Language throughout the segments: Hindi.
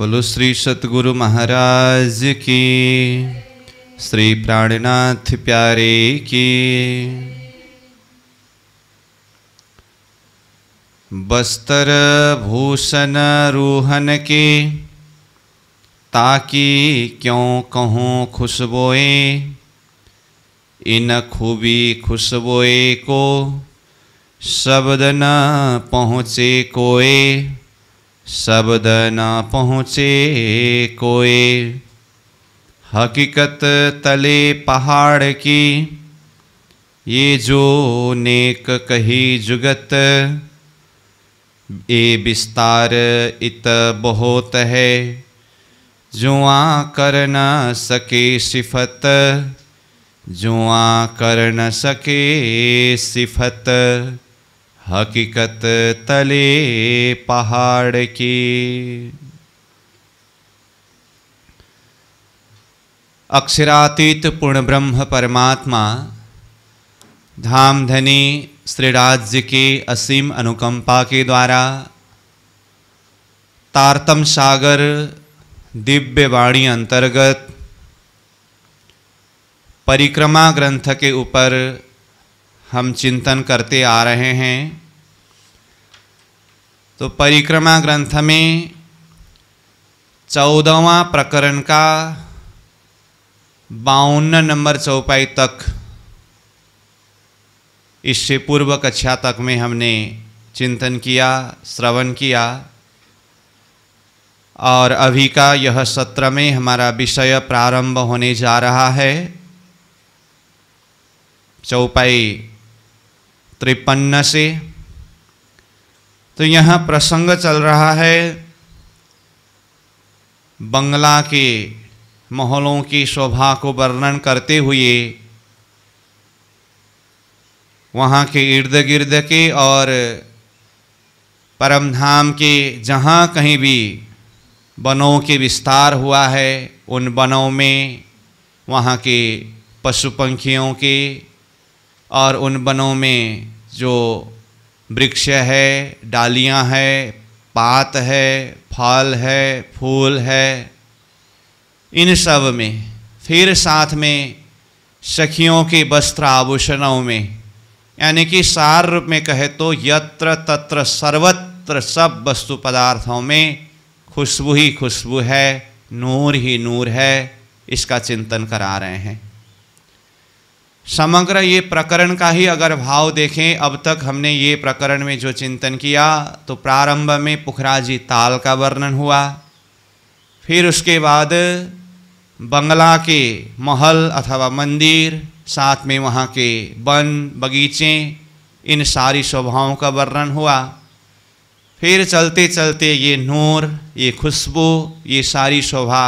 बोलो श्री सतगुरु महाराज की श्री प्राणनाथ प्यारे की बस्तर भूषण रूहन के ताकि क्यों कहूँ खुशबोए इन खूबी खुशबोए को शब्द न पहुँचे कोए शब्द ना पहुँचे कोई हकीकत तले पहाड़ की ये जो नेक कही जुगत ए विस्तार इत बहुत है जुआ कर न सके सिफत जुआ कर न सके सिफत हकीकत तले पहाड़ की अक्षरातीत पूर्ण ब्रह्म परमात्मा धाम धनी श्रीराज्य के असीम अनुकंपा के द्वारा तारतम सागर दिव्य वाणी अंतर्गत परिक्रमा ग्रंथ के ऊपर हम चिंतन करते आ रहे हैं तो परिक्रमा ग्रंथ में चौदहवा प्रकरण का बावन नंबर चौपाई तक इससे पूर्व कक्षा तक में हमने चिंतन किया श्रवण किया और अभी का यह सत्र में हमारा विषय प्रारंभ होने जा रहा है चौपाई त्रिपन्न से तो यहाँ प्रसंग चल रहा है बंगला के महलों की शोभा को वर्णन करते हुए वहाँ के इर्द गिर्द के और परमधाम के जहाँ कहीं भी वनों के विस्तार हुआ है उन वनों में वहाँ के पशु पंखियों के और उन वनों में जो वृक्ष है डालियां है पात है फल है फूल है इन सब में फिर साथ में सखियों के वस्त्र आभूषणों में यानी कि सार रूप में कहे तो यत्र तत्र सर्वत्र सब वस्तु पदार्थों में खुशबू ही खुशबू है नूर ही नूर है इसका चिंतन करा रहे हैं समग्र ये प्रकरण का ही अगर भाव देखें अब तक हमने ये प्रकरण में जो चिंतन किया तो प्रारंभ में पुखराजी ताल का वर्णन हुआ फिर उसके बाद बंगला के महल अथवा मंदिर साथ में वहाँ के वन बगीचे इन सारी शोभाओं का वर्णन हुआ फिर चलते चलते ये नूर ये खुशबू ये सारी शोभा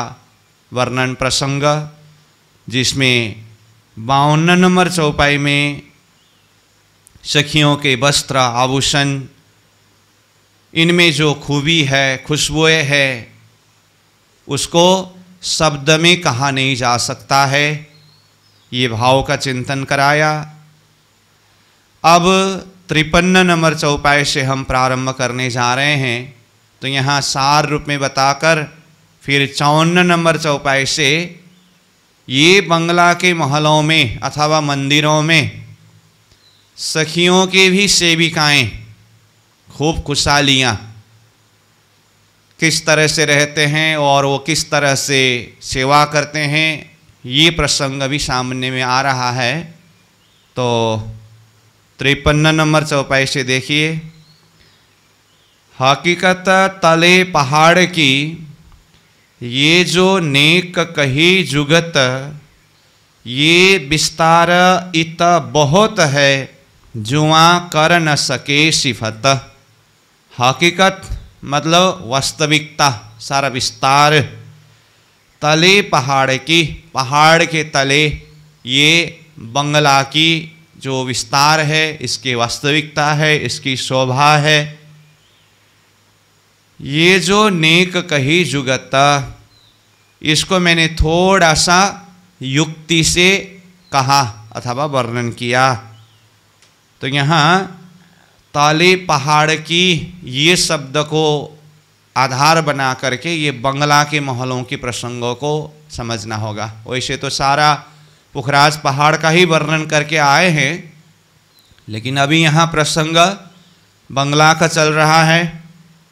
वर्णन प्रसंग जिसमें बावन नंबर चौपाई में सखियों के वस्त्र आभूषण इनमें जो खूबी है खुशबुए है उसको शब्द में कहा नहीं जा सकता है ये भाव का चिंतन कराया अब त्रिपन्न नंबर चौपाई से हम प्रारंभ करने जा रहे हैं तो यहाँ सार रूप में बताकर फिर चौवन नंबर चौपाई से ये बंगला के महलों में अथवा मंदिरों में सखियों के भी सेविकाएं खूब खुशहालियाँ किस तरह से रहते हैं और वो किस तरह से सेवा करते हैं ये प्रसंग अभी सामने में आ रहा है तो तिरपन नंबर चौपाई से देखिए हकीकत तले पहाड़ की ये जो नेक कही जुगत ये विस्तार इत बहुत है जुआ कर न सके सिफत हकीकत मतलब वास्तविकता सारा विस्तार तले पहाड़ की पहाड़ के तले ये बंगला की जो विस्तार है इसकी वास्तविकता है इसकी शोभा है ये जो नेक कही जुगता इसको मैंने थोड़ा सा युक्ति से कहा अथवा वर्णन किया तो यहाँ ताले पहाड़ की ये शब्द को आधार बना करके ये बंगला के महलों के प्रसंगों को समझना होगा वैसे तो सारा पुखराज पहाड़ का ही वर्णन करके आए हैं लेकिन अभी यहाँ प्रसंग बंगला का चल रहा है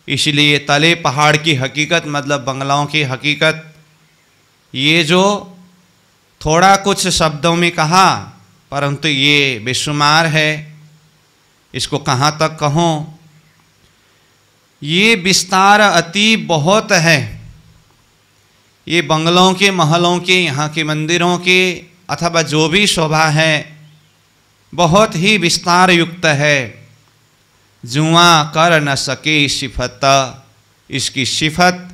इसलिए तले पहाड़ की हकीकत मतलब बंगलाओं की हकीकत ये जो थोड़ा कुछ शब्दों में कहा परंतु ये बेशुमार है इसको कहाँ तक कहूँ ये विस्तार अति बहुत है ये बंगलों के महलों के यहाँ के मंदिरों के अथवा जो भी शोभा है बहुत ही विस्तार युक्त है जुआ कर न सके सिफत इसकी सिफत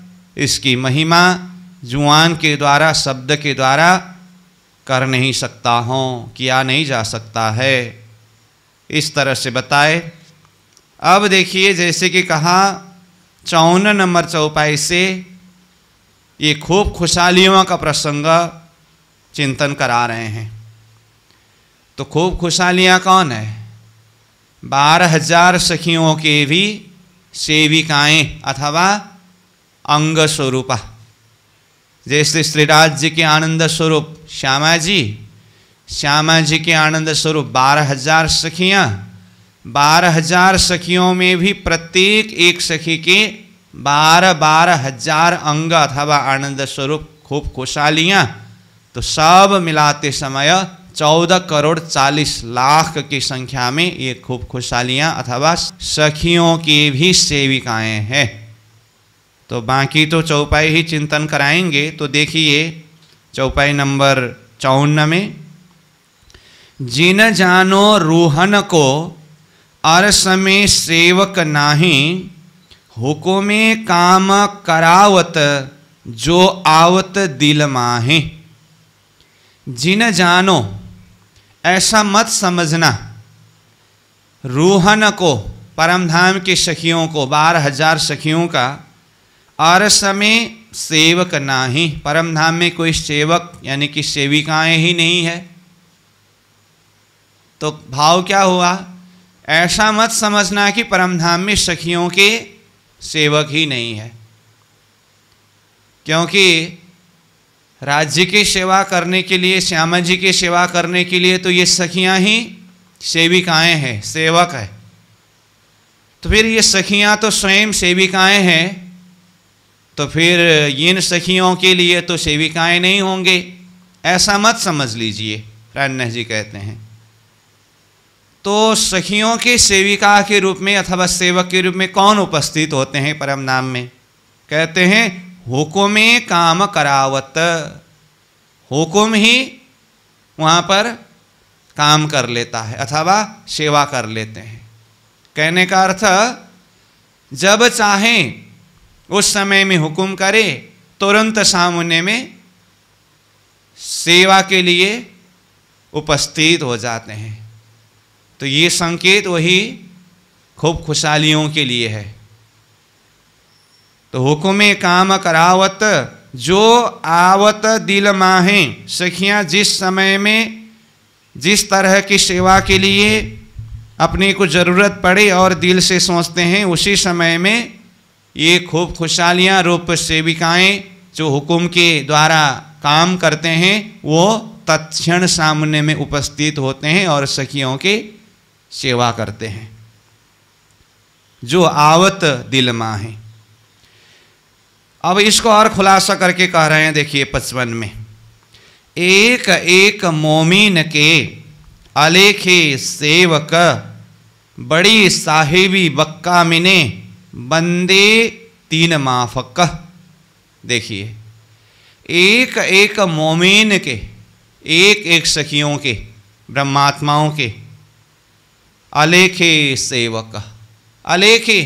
इसकी महिमा जुआन के द्वारा शब्द के द्वारा कर नहीं सकता हूँ किया नहीं जा सकता है इस तरह से बताए अब देखिए जैसे कि कहा चौवन नंबर चौपाई से ये खूब खुशहालियों का प्रसंग चिंतन करा रहे हैं तो खूब खुशहालियाँ कौन है बारह हजार सखियों के भी सेविकाएं अथवा अंग स्वरूप जैसे श्रीराज जी के आनंद स्वरूप श्यामा जी श्यामा जी के आनंद स्वरूप बारह हजार सखियाँ बारह हजार सखियों में भी प्रत्येक एक सखी के बारह बारह हजार अंग अथवा आनंद स्वरूप खूब खुशहालियाँ तो सब मिलाते समय चौदह करोड़ चालीस लाख की संख्या में ये खूब खुशहालियाँ अथवा सखियों की भी सेविकाएं हैं तो बाकी तो चौपाई ही चिंतन कराएंगे तो देखिए चौपाई नंबर चौन्न में जिन जानो रूहन को अरस में सेवक नाही हुकुमे काम करावत जो आवत दिल माहे जिन जानो ऐसा मत समझना रूहन को परमधाम के सखियों को बारह हजार सखियों का और समय सेवक ना ही परमधाम में कोई सेवक यानी कि सेविकाएं ही नहीं है तो भाव क्या हुआ ऐसा मत समझना कि परमधाम में सखियों के सेवक ही नहीं है क्योंकि राज्य की सेवा करने के लिए श्यामा जी की सेवा करने के लिए तो ये सखियां ही सेविकाएं हैं सेवक है तो फिर ये सखियां तो स्वयं सेविकाएं हैं तो फिर इन सखियों के लिए तो सेविकाएं नहीं होंगे ऐसा मत समझ लीजिए राजनाथ जी कहते हैं तो सखियों के सेविका के रूप में अथवा सेवक के रूप में कौन उपस्थित होते हैं परम नाम में कहते हैं हुकुमे काम करावत हुकुम ही वहाँ पर काम कर लेता है अथवा सेवा कर लेते हैं कहने का अर्थ जब चाहे उस समय में हुक्म करे तुरंत सामने में सेवा के लिए उपस्थित हो जाते हैं तो ये संकेत वही खूब खुशहालियों के लिए है तो हुक्म काम करावत जो आवत दिल माहे सखियाँ जिस समय में जिस तरह की सेवा के लिए अपने को ज़रूरत पड़े और दिल से सोचते हैं उसी समय में ये खूब खुशहालियाँ रूप सेविकाएँ जो हुकुम के द्वारा काम करते हैं वो तत्क्षण सामने में उपस्थित होते हैं और सखियों के सेवा करते हैं जो आवत दिल माहें अब इसको और खुलासा करके कह रहे हैं देखिए पचपन में एक एक मोमिन के अलेखे सेवक बड़ी साहिबी बक्का मिने बंदे तीन माफक देखिए एक एक मोमिन के एक एक सखियों के ब्रह्मात्माओं के अलेखे सेवक अलेखे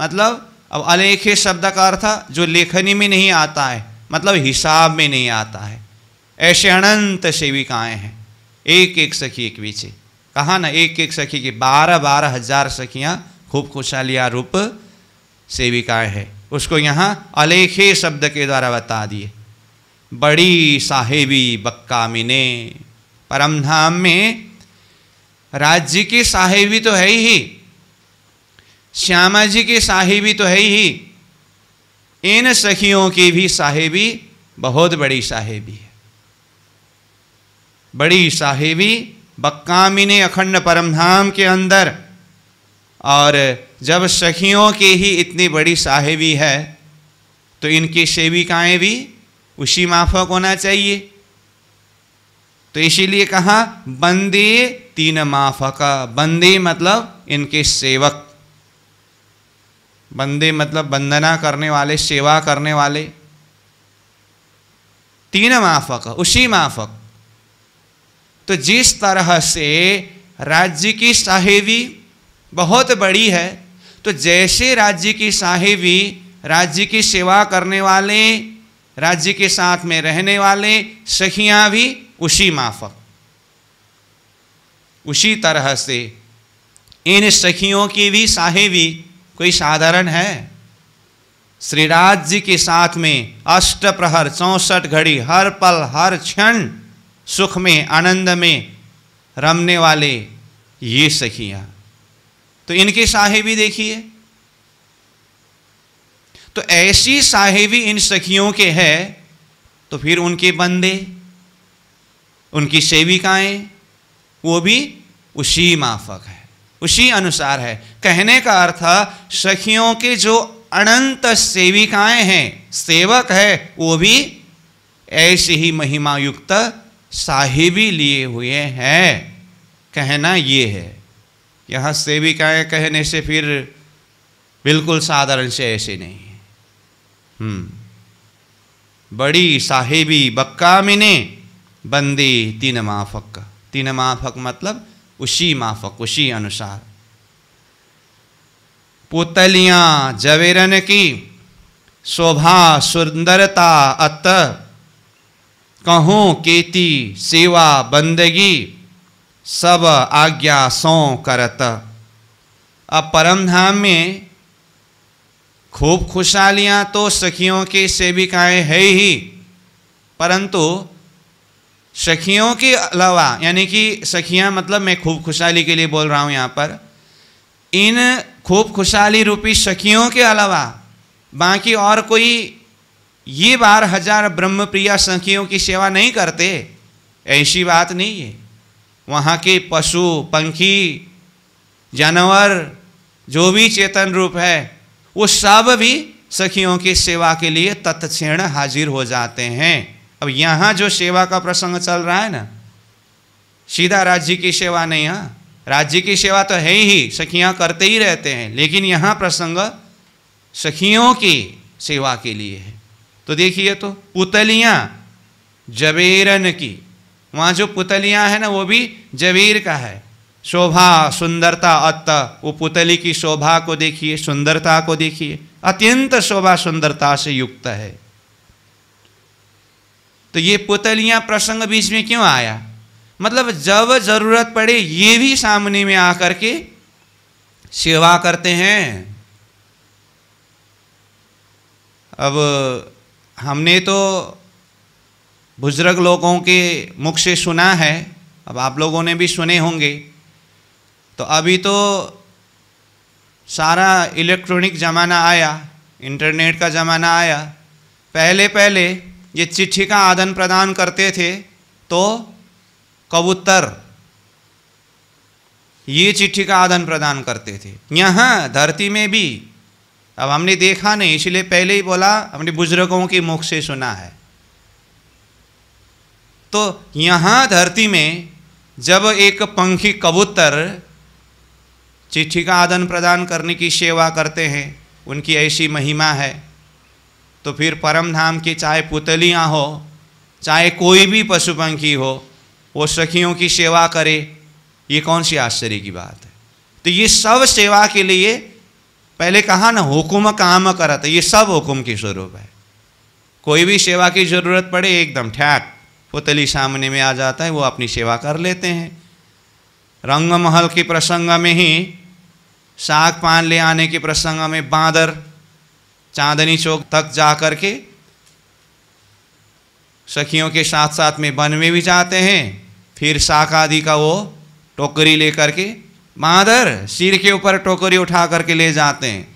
मतलब अब अलेखे शब्द का अर्थ जो लेखनी में नहीं आता है मतलब हिसाब में नहीं आता है ऐसे अनंत सेविकाएँ हैं एक एक सखी एक पीछे कहा ना एक एक सखी की बारह बारह हजार सखियाँ खूब खुशहालिया रूप सेविकाएँ हैं उसको यहाँ अलेखे शब्द के द्वारा बता दिए बड़ी साहेबी बक्का मिने परमधाम में राज्य की साहेबी तो है ही श्यामा जी की साहिबी तो है ही इन सखियों की भी साहिबी बहुत बड़ी साहिबी है बड़ी साहिबी बक्कामिनी अखंड परमधाम के अंदर और जब सखियों की ही इतनी बड़ी साहिबी है तो इनकी सेविकाएं भी उसी माफक होना चाहिए तो इसीलिए कहा बंदी तीन माफका बंदी मतलब इनके सेवक बंदे मतलब वंदना करने वाले सेवा करने वाले तीन माफक उसी माफक तो जिस तरह से राज्य की साहेबी बहुत बड़ी है तो जैसे राज्य की साहेबी राज्य की सेवा करने वाले राज्य के साथ में रहने वाले सखियां भी उसी माफक उसी तरह से इन सखियों की भी साहेबी कोई साधारण है श्रीराज जी के साथ में अष्ट प्रहर चौसठ घड़ी हर पल हर क्षण सुख में आनंद में रमने वाले ये सखियां तो इनके साहेबी देखिए तो ऐसी साहेबी इन सखियों के है तो फिर उनके बंदे उनकी सेविकाएं वो भी उसी माफक है उसी अनुसार है कहने का अर्थ सखियों के जो अनंत सेविकाएं हैं सेवक है वो भी ऐसे ही महिमायुक्त साहिबी लिए हुए हैं कहना ये है यहाँ सेविकाएं कहने से फिर बिल्कुल साधारण से ऐसे नहीं है हम्म। बड़ी साहिबी बक्का मिने बंदी तीन माफक तीन माफक मतलब उसी माफक उसी अनुसार पुतलियां जवेरन की शोभा सुंदरता अत कहूँ केती सेवा बंदगी सब आज्ञा सौ करत अब परम धाम में खूब खुशहालियाँ तो सखियों की सेविकाएं है ही परंतु सखियों के अलावा यानी कि सखियां मतलब मैं खूब खुशहाली के लिए बोल रहा हूँ यहाँ पर इन खूब खुशहाली रूपी सखियों के अलावा बाकी और कोई ये बार हजार ब्रह्म प्रिया सखियों की सेवा नहीं करते ऐसी बात नहीं है वहाँ के पशु पंखी जानवर जो भी चेतन रूप है वो सब भी सखियों की सेवा के लिए तत्क्षण हाजिर हो जाते हैं अब यहाँ जो सेवा का प्रसंग चल रहा है ना सीधा राज्य की सेवा नहीं है हाँ। राज्य की सेवा तो है ही सखियाँ करते ही रहते हैं लेकिन यहाँ प्रसंग सखियों की सेवा के लिए है तो देखिए तो पुतलियाँ जबेरन की वहाँ जो पुतलियाँ हैं ना वो भी जबीर का है शोभा सुंदरता अत वो पुतली की शोभा को देखिए सुंदरता को देखिए अत्यंत शोभा सुंदरता से युक्त है तो ये पुतलियाँ प्रसंग बीच में क्यों आया मतलब जब जरूरत पड़े ये भी सामने में आकर के सेवा करते हैं अब हमने तो बुजुर्ग लोगों के मुख से सुना है अब आप लोगों ने भी सुने होंगे तो अभी तो सारा इलेक्ट्रॉनिक ज़माना आया इंटरनेट का ज़माना आया पहले पहले ये चिट्ठी का आदान प्रदान करते थे तो कबूतर ये चिट्ठी का आदान प्रदान करते थे यहाँ धरती में भी अब हमने देखा नहीं इसलिए पहले ही बोला हमने बुजुर्गों के मुख से सुना है तो यहाँ धरती में जब एक पंखी कबूतर चिट्ठी का आदान प्रदान करने की सेवा करते हैं उनकी ऐसी महिमा है तो फिर परम धाम की चाहे पुतलियाँ हो चाहे कोई भी पशु पंखी हो वो सखियों की सेवा करे ये कौन सी आश्चर्य की बात है तो ये सब सेवा के लिए पहले कहा ना हुक्म काम करत ये सब हुक्म की स्वरूप है कोई भी सेवा की ज़रूरत पड़े एकदम ठैक पुतली सामने में आ जाता है वो अपनी सेवा कर लेते हैं रंग महल के प्रसंग में ही साग पान ले आने के प्रसंग में बांदर चांदनी चौक तक जा कर के सखियों के साथ साथ में वन में भी जाते हैं फिर शाक आदि का वो टोकरी लेकर के माधर सिर के ऊपर टोकरी उठा करके ले जाते हैं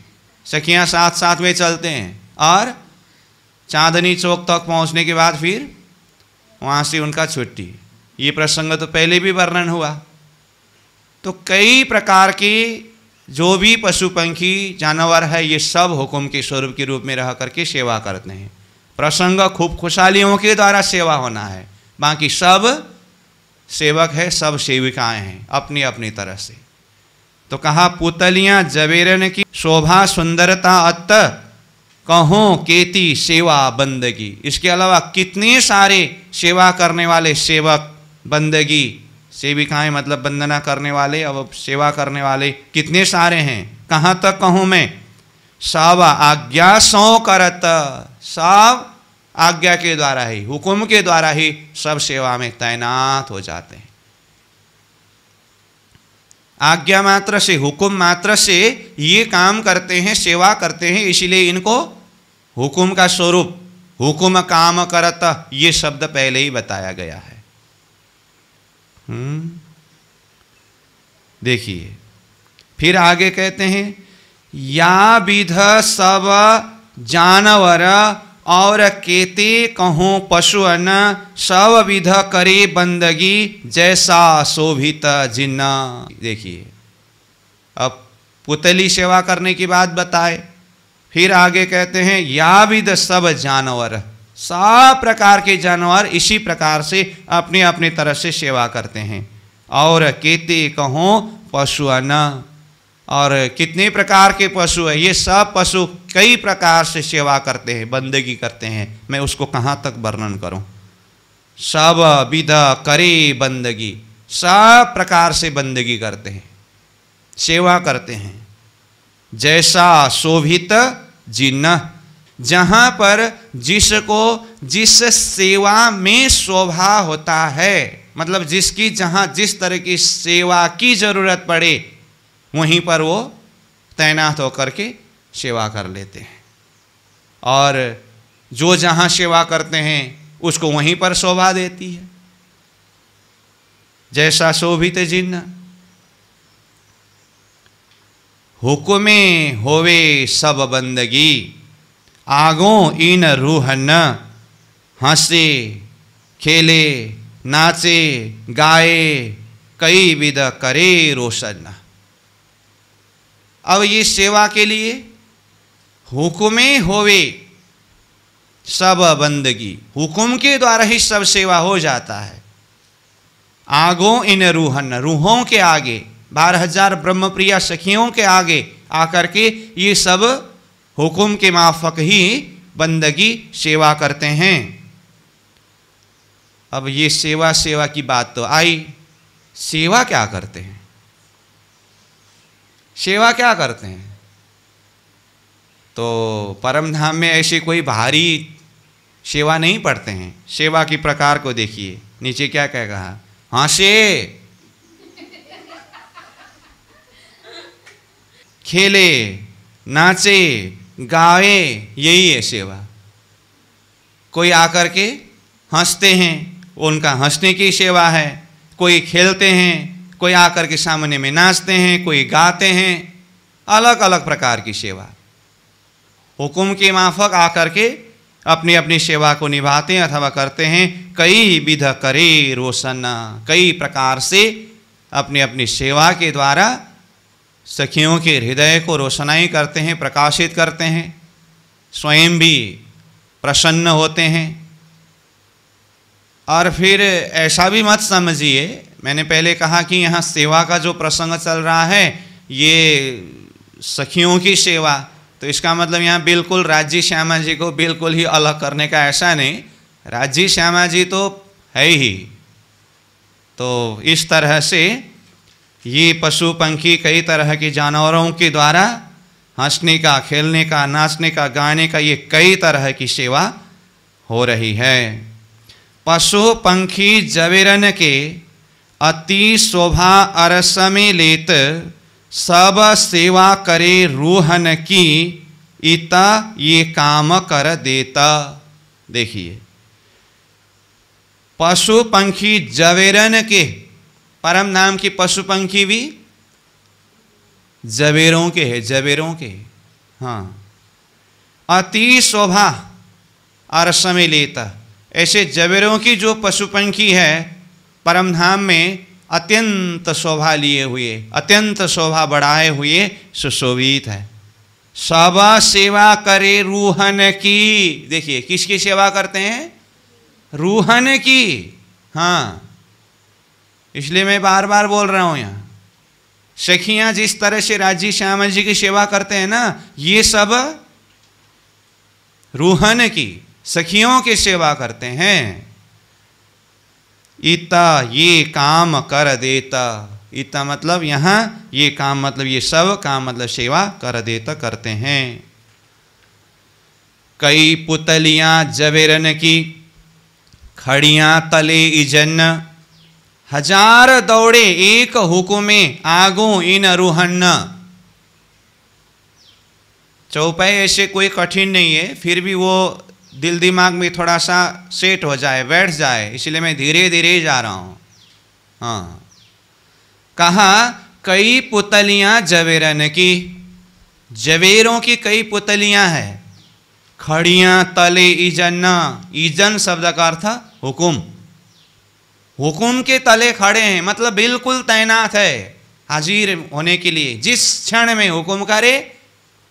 सखियाँ साथ साथ में चलते हैं और चांदनी चौक तक पहुँचने के बाद फिर वहाँ से उनका छुट्टी ये प्रसंग तो पहले भी वर्णन हुआ तो कई प्रकार की जो भी पशु पंखी जानवर है ये सब हुक्म के स्वरूप के रूप में रह करके सेवा करते हैं प्रसंग खूब खुशहालियों के द्वारा सेवा होना है बाकी सब सेवक है सब सेविकाएं हैं अपनी अपनी तरह से तो कहा पुतलियां जबेरन की शोभा सुंदरता अत कहो केती सेवा बंदगी इसके अलावा कितने सारे सेवा करने वाले सेवक बंदगी सेविकाएं मतलब वंदना करने वाले अब सेवा करने वाले कितने सारे हैं कहाँ तक कहूँ मैं सब आज्ञा सौ करत सब आज्ञा के द्वारा ही हुक्म के द्वारा ही सब सेवा में तैनात हो जाते हैं आज्ञा मात्र से हुक्म मात्र से ये काम करते हैं सेवा करते हैं इसीलिए इनको हुक्म का स्वरूप हुक्म काम करत ये शब्द पहले ही बताया गया है हम्म? देखिए फिर आगे कहते हैं या विध सब जानवर और केते कहो पशुअन सब विध करे बंदगी जैसा शोभित जिन्ना देखिए अब पुतली सेवा करने की बात बताए फिर आगे कहते हैं या विध सब जानवर सब प्रकार के जानवर इसी प्रकार से अपने अपने तरह से सेवा करते हैं और केते कहो पशु न और कितने प्रकार के पशु है ये सब पशु कई प्रकार से सेवा करते हैं बंदगी करते हैं मैं उसको कहाँ तक वर्णन करूँ सब विध करे बंदगी सब प्रकार से बंदगी करते हैं सेवा करते हैं जैसा शोभित जिन्न जहाँ पर जिसको जिस सेवा में शोभा होता है मतलब जिसकी जहाँ जिस तरह की सेवा की ज़रूरत पड़े वहीं पर वो तैनात होकर के सेवा कर लेते हैं और जो जहाँ सेवा करते हैं उसको वहीं पर शोभा देती है जैसा शोभित जिन्न हुक्मे होवे सब बंदगी आगो इन रूहन हंसे खेले नाचे गाए कई विध करे रोशन अब ये सेवा के लिए हुक्मे होवे सब बंदगी हुक्म के द्वारा ही सब सेवा हो जाता है आगो इन रूहन रूहों के आगे बारह हजार ब्रह्मप्रिया सखियों के आगे आकर के ये सब हुक्म के माफक ही बंदगी सेवा करते हैं अब ये सेवा सेवा की बात तो आई सेवा क्या करते हैं सेवा क्या करते हैं तो परमधाम में ऐसी कोई भारी सेवा नहीं पढ़ते हैं सेवा के प्रकार को देखिए नीचे क्या कह कहा से खेले नाचे गावे यही है सेवा कोई आकर के हंसते हैं उनका हंसने की सेवा है कोई खेलते हैं कोई आकर के सामने में नाचते हैं कोई गाते हैं अलग अलग प्रकार की सेवा हुकुम के माफक आकर के अपनी अपनी सेवा को निभाते हैं अथवा करते हैं कई विध करे रोशन कई प्रकार से अपनी अपनी सेवा के द्वारा सखियों के हृदय को रोशनाई करते हैं प्रकाशित करते हैं स्वयं भी प्रसन्न होते हैं और फिर ऐसा भी मत समझिए मैंने पहले कहा कि यहाँ सेवा का जो प्रसंग चल रहा है ये सखियों की सेवा तो इसका मतलब यहाँ बिल्कुल राज्य श्यामा जी को बिल्कुल ही अलग करने का ऐसा नहीं राज्य श्यामा जी तो है ही तो इस तरह से ये पशु पंखी कई तरह के जानवरों के द्वारा हंसने का खेलने का नाचने का गाने का ये कई तरह की सेवा हो रही है पशु पंखी जवेरन के अति शोभा अरसमे लेत सब सेवा करे रूहन की इता ये काम कर देता देखिए पशु पंखी जवेरन के परम नाम की पशु पंखी भी जबेरों के है जबेरों के हाँ अति शोभा समय लेता ऐसे जबेरों की जो पशु पंखी है परमधाम में अत्यंत शोभा लिए हुए अत्यंत शोभा बढ़ाए हुए सुशोभित है सब सेवा करे रूहन की देखिए किसकी सेवा करते हैं रूहन की हाँ इसलिए मैं बार बार बोल रहा हूं यहां सखिया जिस तरह से राजी श्यामा जी की सेवा करते हैं ना ये सब रूहन की सखियों की सेवा करते हैं इता ये काम कर देता इता मतलब यहां ये काम मतलब ये सब काम मतलब सेवा कर देता करते हैं कई पुतलियां जबेरन की खड़िया तले इजन हजार दौड़े एक हुकुमे आगो इन रूहन चौपाई ऐसे कोई कठिन नहीं है फिर भी वो दिल दिमाग में थोड़ा सा सेट हो जाए बैठ जाए इसलिए मैं धीरे धीरे जा रहा हूँ हाँ कहा कई पुतलियाँ जवेरन की जवेरों की कई पुतलियाँ हैं खड़ियाँ तले इजन इजन शब्द का अर्थ हुकुम हुकुम के तले खड़े हैं मतलब बिल्कुल तैनात है हाजिर होने के लिए जिस क्षण में हुक्म करे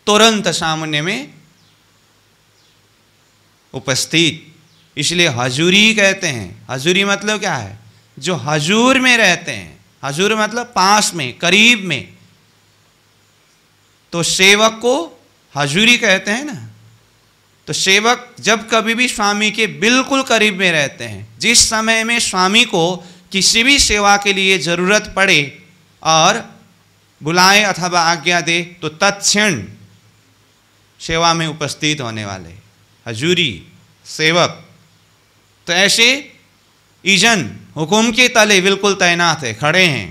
तुरंत सामने में उपस्थित इसलिए हजूरी कहते हैं हजूरी मतलब क्या है जो हजूर में रहते हैं हजूर मतलब पास में करीब में तो सेवक को हजूरी कहते हैं ना तो सेवक जब कभी भी स्वामी के बिल्कुल करीब में रहते हैं जिस समय में स्वामी को किसी भी सेवा के लिए ज़रूरत पड़े और बुलाए अथवा आज्ञा दे तो तत्क्षण सेवा में उपस्थित होने वाले हजूरी सेवक तो ऐसे ईजन हुकुम के तले बिल्कुल तैनात है खड़े हैं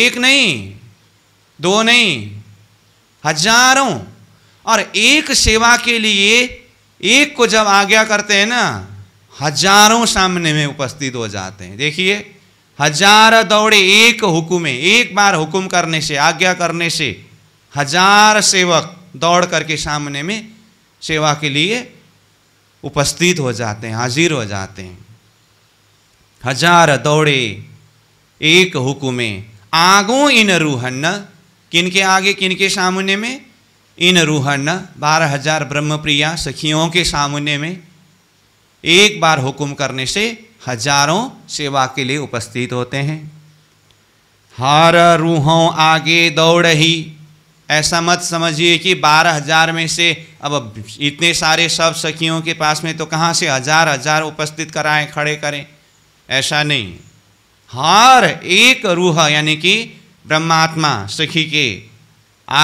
एक नहीं दो नहीं हजारों और एक सेवा के लिए एक को जब आज्ञा करते हैं ना हजारों सामने में उपस्थित हो जाते हैं देखिए हजार दौड़े एक हुक्म में एक बार हुक्म करने से आज्ञा करने से हजार सेवक दौड़ करके सामने में सेवा के लिए उपस्थित हो जाते हैं हाजिर हो जाते हैं हजार दौड़े एक हुक्म आगो इन रूहन किनके आगे किनके सामने में इन रूहण बारह हजार ब्रह्मप्रिया सखियों के सामने में एक बार हुक्म करने से हजारों सेवा के लिए उपस्थित होते हैं हर रूहों आगे दौड़ ही ऐसा मत समझिए कि बारह हजार में से अब इतने सारे सब सखियों के पास में तो कहाँ से हजार हजार उपस्थित कराएं खड़े करें ऐसा नहीं हर एक रूह यानी कि ब्रह्मात्मा सखी के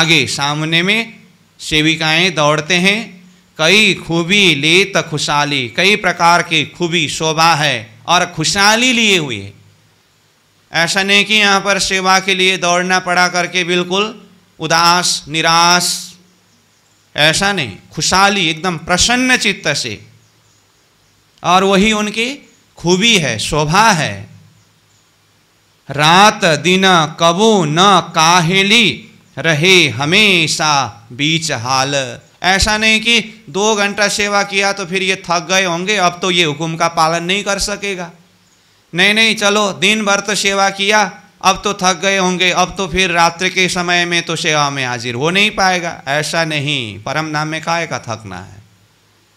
आगे सामने में सेविकाएं दौड़ते हैं कई खूबी ले त खुशहाली कई प्रकार की खूबी शोभा है और खुशहाली लिए हुए ऐसा नहीं कि यहाँ पर सेवा के लिए दौड़ना पड़ा करके बिल्कुल उदास निराश ऐसा नहीं खुशहाली एकदम प्रसन्न चित्त से और वही उनकी खूबी है शोभा है रात दिन कबू न काहेली रहे हमेशा बीच हाल ऐसा नहीं कि दो घंटा सेवा किया तो फिर ये थक गए होंगे अब तो ये हुक्म का पालन नहीं कर सकेगा नहीं नहीं चलो दिन भर तो सेवा किया अब तो थक गए होंगे अब तो फिर रात्रि के समय में तो सेवा में हाजिर हो नहीं पाएगा ऐसा नहीं परम नाम में काय का थकना है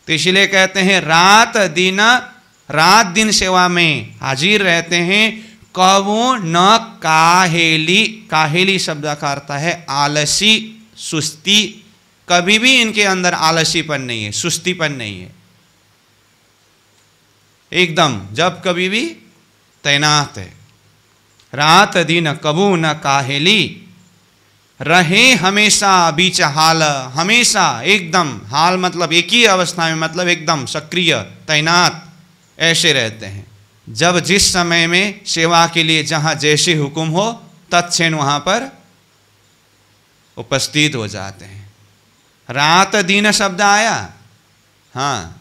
तो इसलिए कहते हैं रात दिन रात दिन सेवा में हाजिर रहते हैं कवो न काहेली काहेली शब्द का अर्थ है आलसी सुस्ती कभी भी इनके अंदर आलसीपन नहीं है सुस्तीपन नहीं है एकदम जब कभी भी तैनात है रात दिन कबू न काहेली रहे हमेशा बीच हाल हमेशा एकदम हाल मतलब एक ही अवस्था में मतलब एकदम सक्रिय तैनात ऐसे रहते हैं जब जिस समय में सेवा के लिए जहां जैसे हुक्म हो तत्न वहां पर उपस्थित हो जाते हैं रात दिन शब्द आया हाँ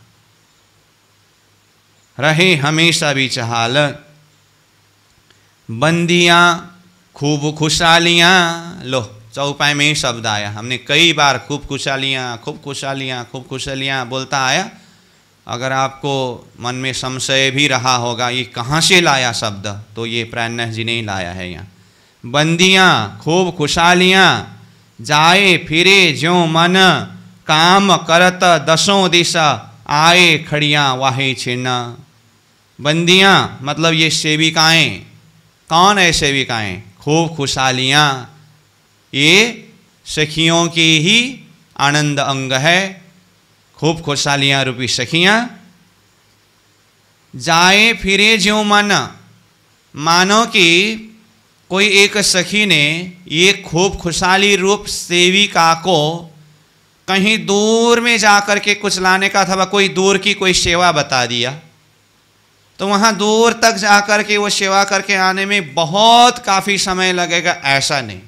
रहे हमेशा चहाल बंदियां खूब खुशहालियां लो चौपाय में ही शब्द आया हमने कई बार खूब खुशहालियां खूब खुशहालियां खूब खुशहालियां बोलता आया अगर आपको मन में संशय भी रहा होगा ये कहाँ से लाया शब्द तो ये प्राण जी ने ही लाया है यहाँ बंदियाँ खूब खुशहालियाँ जाए फिरे ज्यो मन काम करत दसों दिशा आए खड़ियाँ वाहे छिन्न बंदियाँ मतलब ये सेविकाएँ कौन है सेविकाएँ खूब खुशहालियाँ ये सखियों की ही आनंद अंग है खूब खुशहालियाँ रूपी सखियाँ जाए फिरे ज्यों मन मानो कि कोई एक सखी ने ये खूब खुशहाली रूप सेविका को कहीं दूर में जा कर के कुछ लाने का अथवा कोई दूर की कोई सेवा बता दिया तो वहाँ दूर तक जा कर के वो सेवा करके आने में बहुत काफ़ी समय लगेगा ऐसा नहीं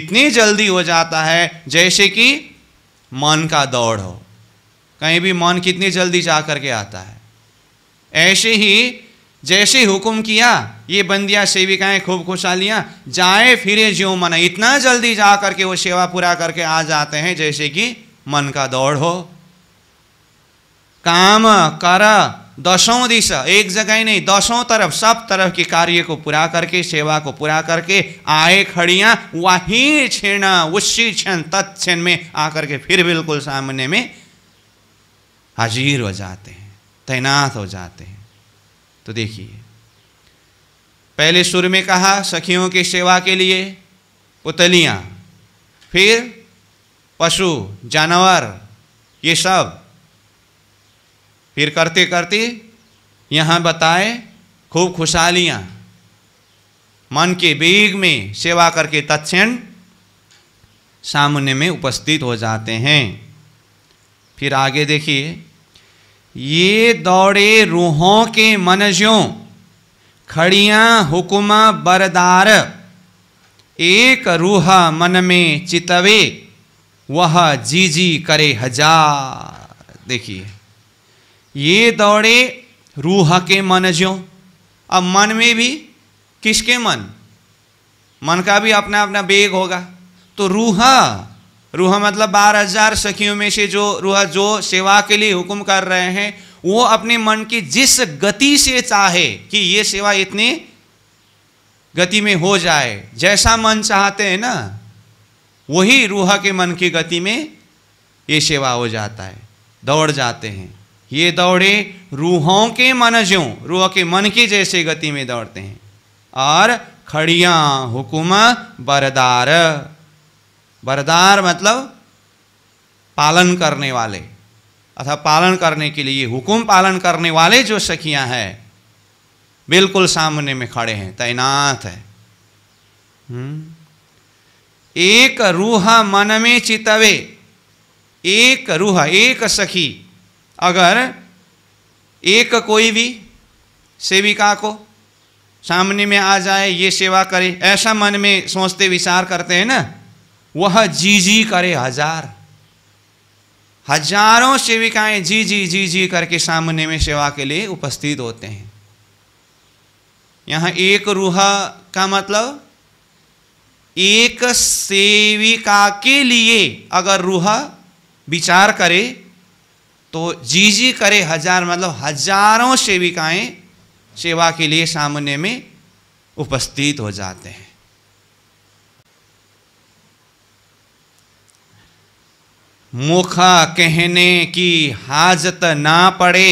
इतनी जल्दी हो जाता है जैसे कि मन का दौड़ हो कहीं भी मन कितनी जल्दी जा करके आता है ऐसे ही जैसे हुक्म किया ये बंदियां सेविकाएं खूब खुशहालियां जाए फिरे जो मन इतना जल्दी जा करके वो सेवा पूरा करके आ जाते हैं जैसे कि मन का दौड़ हो काम कर दसों दिशा एक जगह ही नहीं दसों तरफ सब तरफ के कार्य को पूरा करके सेवा को पूरा करके आए खड़िया वही क्षण उसी क्षण तत्क्षण में आकर के फिर बिल्कुल सामने में हाजिर हो जाते हैं तैनात हो जाते हैं तो देखिए पहले सुर में कहा सखियों की सेवा के लिए पुतलियाँ फिर पशु जानवर ये सब फिर करते करते यहाँ बताए खूब खुशहालियाँ मन के बेग में सेवा करके तत्ण सामने में उपस्थित हो जाते हैं फिर आगे देखिए ये दौड़े रूहों के मनजों खड़िया हुकुम बरदार एक रूह मन में चितवे वह जी जी करे हजार देखिए ये दौड़े रूह के मनजों अब मन में भी किसके मन मन का भी अपना अपना बेग होगा तो रूह रूह मतलब बारह हजार सखियों में से जो रूह जो सेवा के लिए हुक्म कर रहे हैं वो अपने मन की जिस गति से चाहे कि ये सेवा इतनी गति में हो जाए जैसा मन चाहते हैं ना वही रूह के मन की गति में ये सेवा हो जाता है दौड़ जाते हैं ये दौड़े रूहों के मनजों रूह के मन की जैसे गति में दौड़ते हैं और खड़िया हुकुम बरदार बरदार मतलब पालन करने वाले अथवा पालन करने के लिए हुक्म पालन करने वाले जो सखियां हैं बिल्कुल सामने में खड़े हैं तैनात है एक रूह मन में चितवे एक रूह एक सखी अगर एक कोई भी सेविका को सामने में आ जाए ये सेवा करे ऐसा मन में सोचते विचार करते हैं ना वह जी जी करे हजार हजारों सेविकाएं जी जी जी जी करके सामने में सेवा के लिए उपस्थित होते हैं यहां एक रूहा का मतलब एक सेविका के लिए अगर रूहा विचार करे तो जी जी करे हजार मतलब हजारों सेविकाएं सेवा के लिए सामने में उपस्थित हो जाते हैं मुखा कहने की हाजत ना पड़े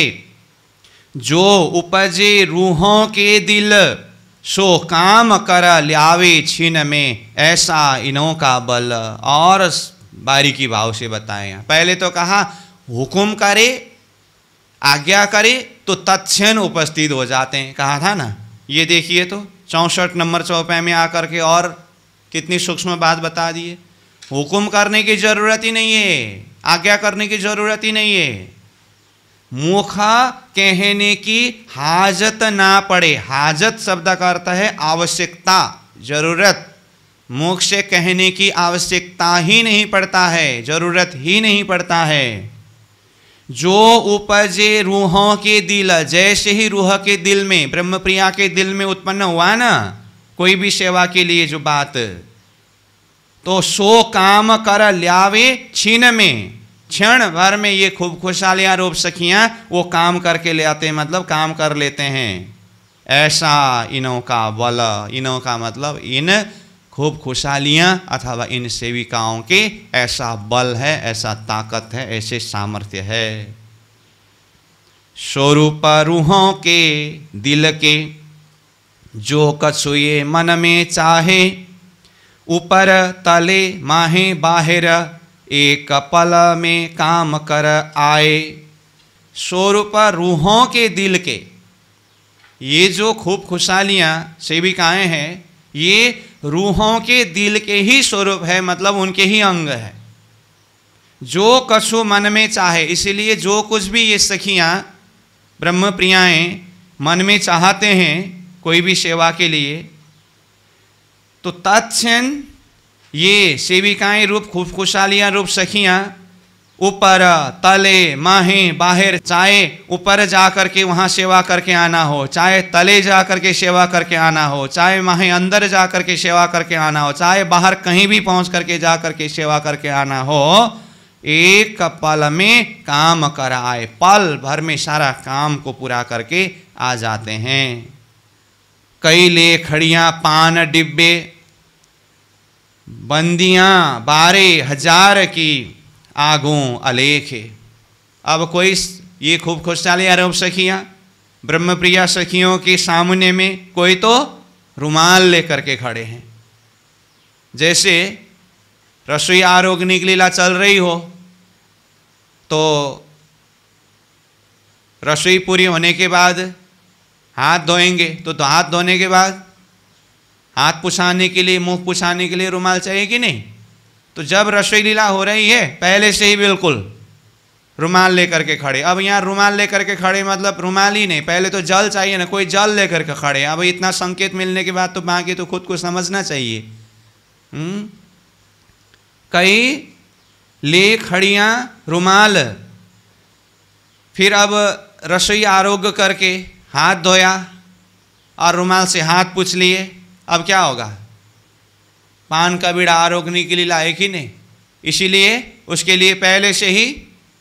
जो उपजे रूहों के दिल सो काम कर लियावे छिन में ऐसा इनों का बल और बारीकी भाव से बताएं पहले तो कहा हुक्म करे आज्ञा करे तो तत्क्षण उपस्थित हो जाते हैं कहा था ना ये देखिए तो चौंसठ नंबर चौपे में आकर के और कितनी सूक्ष्म बात बता दिए हुक्म करने की जरूरत ही नहीं है आज्ञा करने की जरूरत ही नहीं है मुख कहने की हाजत ना पड़े हाजत शब्द का अर्थ है आवश्यकता जरूरत मुख से कहने की आवश्यकता ही नहीं पड़ता है जरूरत ही नहीं पड़ता है जो उपजे रूहों के दिल जैसे ही रूह के दिल में ब्रह्मप्रिया के दिल में उत्पन्न हुआ ना कोई भी सेवा के लिए जो बात तो सो काम कर ल्यावे छीन में क्षण भर में ये खूब खुशहालियां रूप सखियां वो काम करके ले आते हैं मतलब काम कर लेते हैं ऐसा इनों का बल इनों का मतलब इन खूब खुशहालियां अथवा इन सेविकाओं के ऐसा बल है ऐसा ताकत है ऐसे सामर्थ्य है स्वरूप रूहों के दिल के जो कछुए मन में चाहे ऊपर तले माहे बाहिर एक पल में काम कर आए स्वरूप रूहों के दिल के ये जो खूब खुशहालियाँ सेविकाएँ हैं ये रूहों के दिल के ही स्वरूप है मतलब उनके ही अंग है जो कछु मन में चाहे इसीलिए जो कुछ भी ये सखियाँ ब्रह्म प्रियाएँ मन में चाहते हैं कोई भी सेवा के लिए तो तत्न ये सेविकाएं रूप खूब खुशहालियाँ रूप सखियाँ ऊपर तले माहे बाहर चाहे ऊपर जा करके वहां वहाँ सेवा करके आना हो चाहे तले जा करके सेवा करके आना हो चाहे माहे अंदर जा कर के सेवा करके आना हो चाहे बाहर कहीं भी पहुँच करके जा करके के सेवा करके आना हो एक पल में काम कर आए पल भर में सारा काम को पूरा करके आ जाते हैं कई ले खड़ियाँ पान डिब्बे बंदियां बारे हजार की आगों अलेख अब कोई ये खूब खुशहाली अरब सखियाँ ब्रह्मप्रिया सखियों के सामने में कोई तो रुमाल लेकर के खड़े हैं जैसे रसोई आरोग्निक लीला चल रही हो तो रसोई पूरी होने के बाद हाथ धोएंगे तो, तो हाथ धोने के बाद हाथ पुछाने के लिए मुंह पुछाने के लिए रुमाल चाहिए कि नहीं तो जब रसोई लीला हो रही है पहले से ही बिल्कुल रुमाल लेकर के खड़े अब यहाँ रुमाल लेकर के खड़े मतलब रुमाल ही नहीं पहले तो जल चाहिए ना कोई जल लेकर के खड़े अब इतना संकेत मिलने के बाद तो बाकी तो खुद को समझना चाहिए हम्म? कई ले खड़ियाँ रुमाल फिर अब रसोई आरोग्य करके हाथ धोया और रुमाल से हाथ पूछ लिए अब क्या होगा पान का बीड़ा रोकने के लिए लायक ही नहीं इसीलिए उसके लिए पहले से ही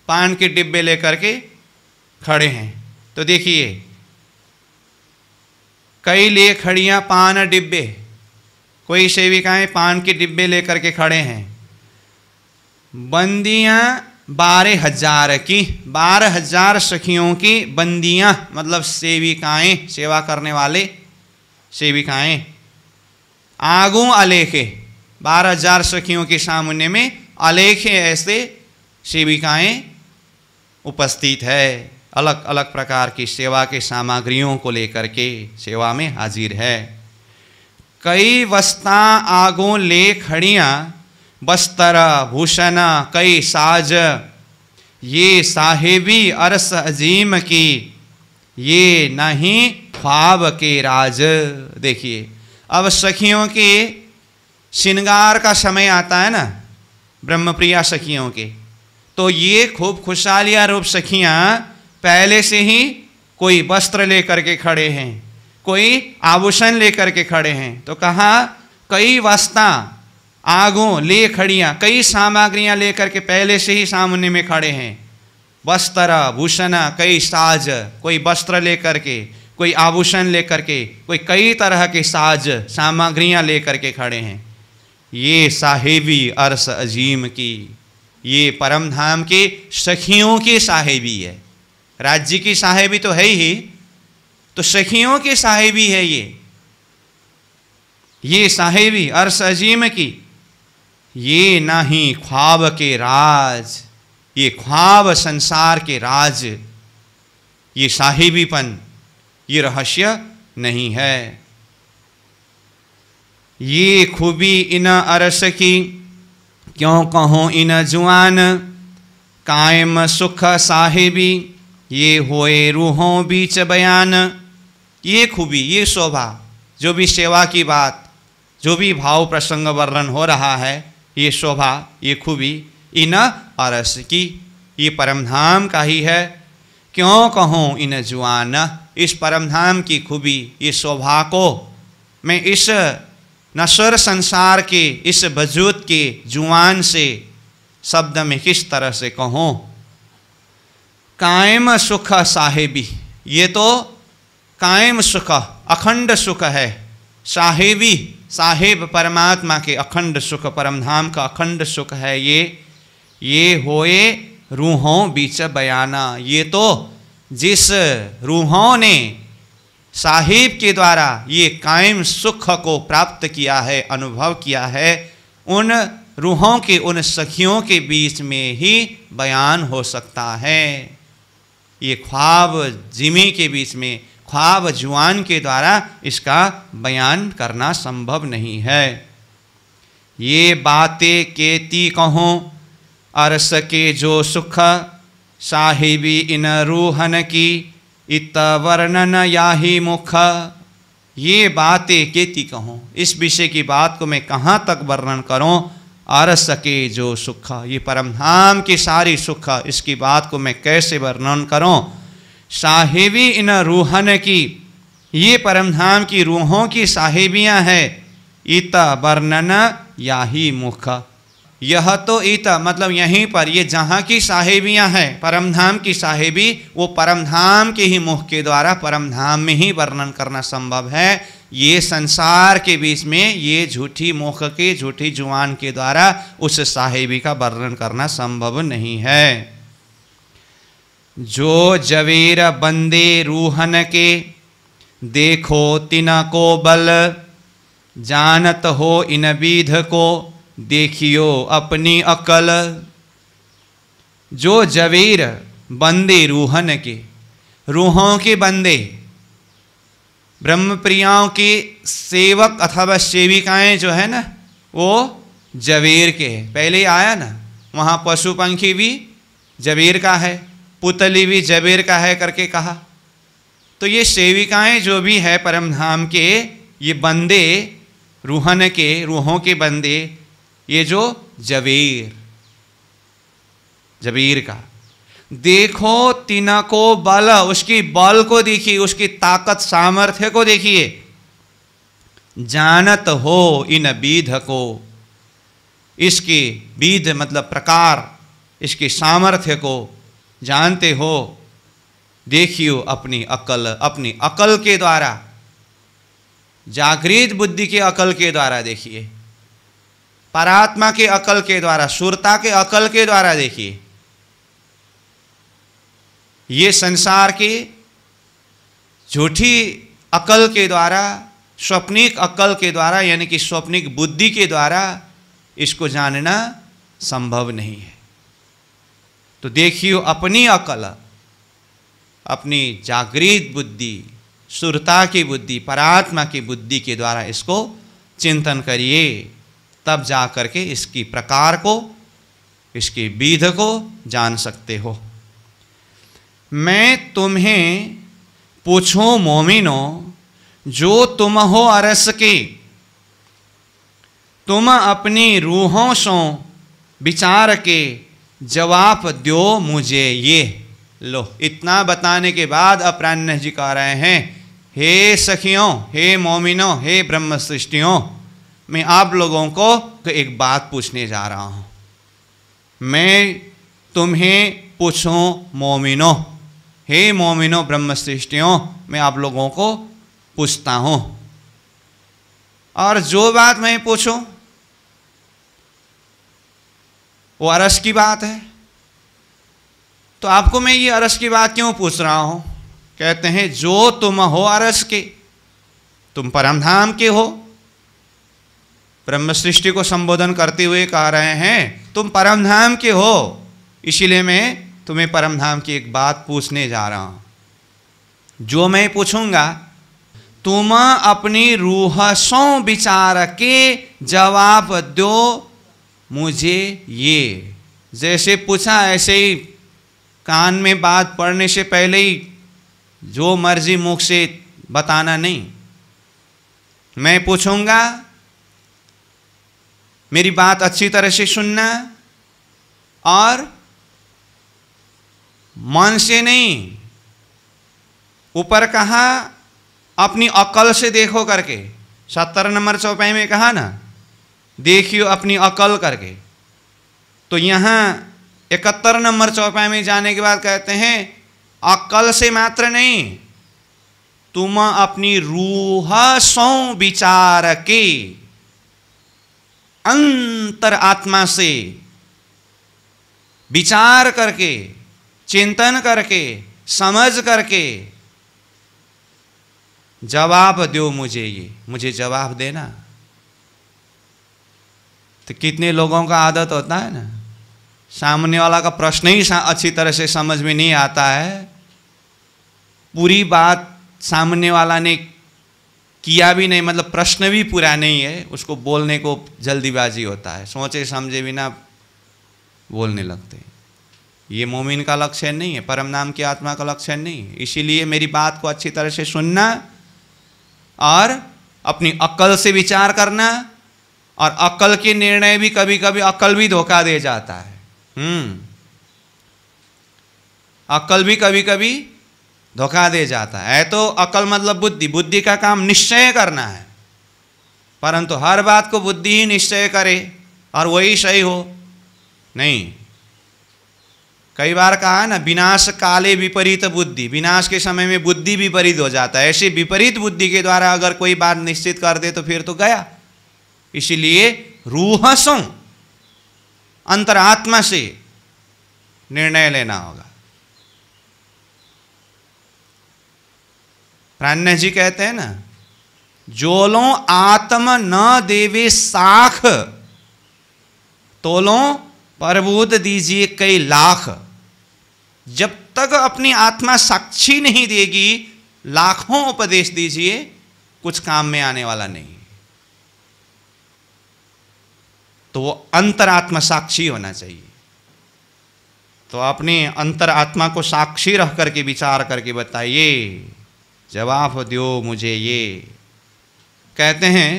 पान के डिब्बे लेकर के खड़े हैं तो देखिए कई लिए खड़ियाँ पान डिब्बे कोई सेविकाएं पान के डिब्बे लेकर के खड़े हैं बंदियाँ बारह हजार की बारह हजार सखियों की बंदियाँ मतलब सेविकाएं सेवा करने वाले सेविकाएं आगू अलेखे बारह हजार सखियों के सामने में अलेखे ऐसे सेविकाएं उपस्थित है अलग अलग प्रकार की सेवा के सामग्रियों को लेकर के सेवा में हाजिर है कई वस्ता आगो ले खड़ियाँ बस्तर भूषण कई साज ये साहेबी अरस अजीम की ये नहीं ख्वाब के राज देखिए अब सखियों के श्रृंगार का समय आता है ना ब्रह्मप्रिया सखियों के तो ये खूब खुशहालिया रूप सखियाँ पहले से ही कोई वस्त्र लेकर के खड़े हैं कोई आभूषण लेकर के खड़े हैं तो कहा कई वस्ता आगों ले खड़ियाँ कई सामग्रियाँ लेकर के पहले से ही सामने में खड़े हैं वस्त्र भूषण कई साज कोई वस्त्र लेकर के कोई आभूषण लेकर के कोई कई तरह के साज सामग्रियां लेकर के खड़े हैं ये साहेबी अरस अजीम की ये परम धाम के सखियों की साहेबी है राज्य की साहेबी तो है ही तो सखियों की साहेबी है ये ये साहेबी अरस अजीम की ये ना ही ख्वाब के राज ये ख्वाब संसार के राज ये साहेबीपन ये रहस्य नहीं है ये खूबी इन अरस की क्यों कहो इन जुआन कायम सुख साहेबी ये होए रूहों बीच बयान ये खूबी ये शोभा जो भी सेवा की बात जो भी भाव प्रसंग वर्णन हो रहा है ये शोभा ये खूबी इन अरस की ये परमधाम का ही है क्यों कहूँ इन जुआन इस परमधाम की खूबी इस शोभा को मैं इस नश्वर संसार के इस वजूद के जुआन से शब्द में किस तरह से कहूँ कायम सुख साहेबी ये तो कायम सुख अखंड सुख है साहेबी साहेब परमात्मा के अखंड सुख परमधाम का अखंड सुख है ये ये होए रूहों बीच बयाना ये तो जिस रूहों ने साहिब के द्वारा ये कायम सुख को प्राप्त किया है अनुभव किया है उन रूहों के उन सखियों के बीच में ही बयान हो सकता है ये ख्वाब जिमी के बीच में ख्वाब जुआन के द्वारा इसका बयान करना संभव नहीं है ये बातें केती कहूँ अरस के जो सुख साहिबी इन रूहन की इत वर्णन या ही मुख ये बातें केती कहूँ इस विषय की बात को मैं कहाँ तक वर्णन करूँ अरस के जो सुख ये परमधाम की सारी सुख इसकी बात को मैं कैसे वर्णन करूँ साहिबी इन रूहन की ये परमधाम की रूहों की साहिबियाँ हैं इत वर्णन या ही मुख यह तो ईता मतलब यहीं पर ये जहाँ की साहेबियाँ हैं परमधाम की साहेबी वो परमधाम के ही मुख के द्वारा परमधाम में ही वर्णन करना संभव है ये संसार के बीच में ये झूठी मुख के झूठी जुआन के द्वारा उस साहेबी का वर्णन करना संभव नहीं है जो जवेर बंदे रूहन के देखो तिन को बल जानत हो इन बीध को देखियो अपनी अकल जो जवीर बंदे रूहन के रूहों के बंदे ब्रह्मप्रियाओं के सेवक अथवा सेविकाएं जो है ना वो जवेर के है पहले आया ना वहाँ पशु पंखी भी जवेर का है पुतली भी जवेर का है करके कहा तो ये सेविकाएं जो भी है परमधाम के ये बंदे रूहन के रूहों के बंदे ये जो जबीर जबीर का देखो तीना को बल उसकी बल को देखिए उसकी ताकत सामर्थ्य को देखिए जानत हो इन बीध को इसके बीध मतलब प्रकार इसके सामर्थ्य को जानते हो देखियो अपनी अकल अपनी अकल के द्वारा जागृत बुद्धि के अकल के द्वारा देखिए परात्मा के अकल के द्वारा सुरता के अकल के द्वारा देखिए ये संसार के झूठी अकल के द्वारा स्वप्निक अकल के द्वारा यानी कि स्वप्निक बुद्धि के द्वारा इसको जानना संभव नहीं है तो देखियो अपनी अकल अपनी जागृत बुद्धि सुरता की बुद्धि परात्मा की बुद्धि के द्वारा इसको चिंतन करिए तब जा कर के इसकी प्रकार को इसकी विध को जान सकते हो मैं तुम्हें पूछूं मोमिनो जो तुम हो अरस के तुम अपनी रूहों सो विचार के जवाब दो मुझे ये लो इतना बताने के बाद अपराह जी कह रहे हैं हे सखियों हे मोमिनो हे ब्रह्म सृष्टियों मैं आप लोगों को एक बात पूछने जा रहा हूं मैं तुम्हें पूछूं मोमिनो हे मोमिनो ब्रह्म सृष्टियों मैं आप लोगों को पूछता हूं और जो बात मैं पूछूं वो अरस की बात है तो आपको मैं ये अरस की बात क्यों पूछ रहा हूं कहते हैं जो तुम हो अरस के तुम परमधाम के हो ब्रह्म सृष्टि को संबोधन करते हुए कह रहे हैं तुम परम धाम के हो इसीलिए मैं तुम्हें परम धाम की एक बात पूछने जा रहा हूं जो मैं पूछूंगा तुम अपनी रूहसों विचार के जवाब दो मुझे ये जैसे पूछा ऐसे ही कान में बात पढ़ने से पहले ही जो मर्जी मुख से बताना नहीं मैं पूछूंगा मेरी बात अच्छी तरह से सुनना और मन से नहीं ऊपर कहा अपनी अकल से देखो करके सत्तर नंबर चौपाई में कहा ना देखियो अपनी अकल करके तो यहाँ इकहत्तर नंबर चौपाई में जाने के बाद कहते हैं अकल से मात्र नहीं तुम अपनी रूह सौ विचार की अंतर आत्मा से विचार करके चिंतन करके समझ करके जवाब दो मुझे ये मुझे जवाब देना तो कितने लोगों का आदत होता है ना सामने वाला का प्रश्न ही अच्छी तरह से समझ में नहीं आता है पूरी बात सामने वाला ने किया भी नहीं मतलब प्रश्न भी पूरा नहीं है उसको बोलने को जल्दीबाजी होता है सोचे समझे बिना बोलने लगते हैं ये मोमिन का लक्षण नहीं है परम नाम की आत्मा का लक्षण नहीं है इसीलिए मेरी बात को अच्छी तरह से सुनना और अपनी अक्ल से विचार करना और अक्ल के निर्णय भी कभी कभी अक्ल भी धोखा दे जाता है हम्म। अक्ल भी कभी कभी धोखा दे जाता है तो अकल मतलब बुद्धि बुद्धि का काम निश्चय करना है परंतु हर बात को बुद्धि ही निश्चय करे और वही सही हो नहीं कई बार कहा है ना विनाश काले विपरीत बुद्धि विनाश के समय में बुद्धि विपरीत हो जाता है ऐसी विपरीत बुद्धि के द्वारा अगर कोई बात निश्चित कर दे तो फिर तो गया इसीलिए रूहसों अंतरात्मा से निर्णय लेना होगा रान्या जी कहते हैं ना जोलो आत्म न देवे साख तोलो परबोध दीजिए कई लाख जब तक अपनी आत्मा साक्षी नहीं देगी लाखों उपदेश दीजिए कुछ काम में आने वाला नहीं तो वो अंतरात्मा साक्षी होना चाहिए तो आपने अंतरात्मा को साक्षी रह करके विचार करके बताइए जवाब दो मुझे ये कहते हैं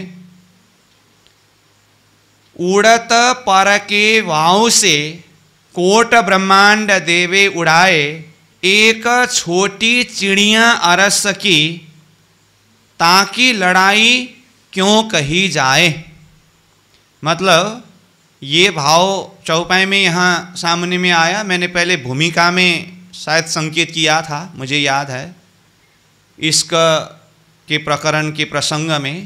उड़त पर के वाव से कोट ब्रह्मांड देवे उड़ाए एक छोटी चिड़िया अरस की ताकि लड़ाई क्यों कही जाए मतलब ये भाव चौपाई में यहाँ सामने में आया मैंने पहले भूमिका में शायद संकेत किया था मुझे याद है इश्क के प्रकरण के प्रसंग में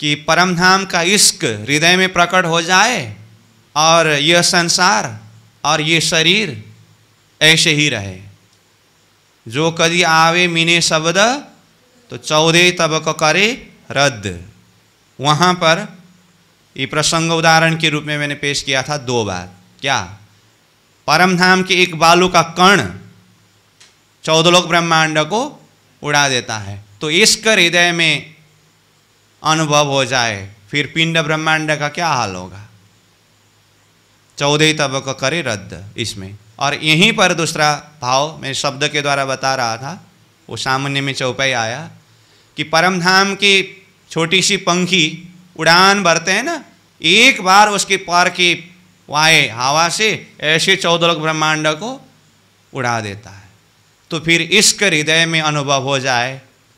कि परमधाम का इश्क हृदय में प्रकट हो जाए और यह संसार और ये शरीर ऐसे ही रहे जो कभी आवे मिने शब्द तो चौदह तबक करे रद्द वहाँ पर ये प्रसंग उदाहरण के रूप में मैंने पेश किया था दो बार क्या परमधाम के एक बालू का कण चौदह लोक ब्रह्मांड को उड़ा देता है तो इश्क हृदय में अनुभव हो जाए फिर पिंड ब्रह्मांड का क्या हाल होगा चौदह तब का करे रद्द इसमें और यहीं पर दूसरा भाव मैं शब्द के द्वारा बता रहा था वो सामान्य में चौपाई आया कि परमधाम की छोटी सी पंखी उड़ान भरते हैं ना एक बार उसके पार की वाये हवा से ऐसे चौदह ब्रह्मांड को उड़ा देता है तो फिर इश्क हृदय में अनुभव हो जाए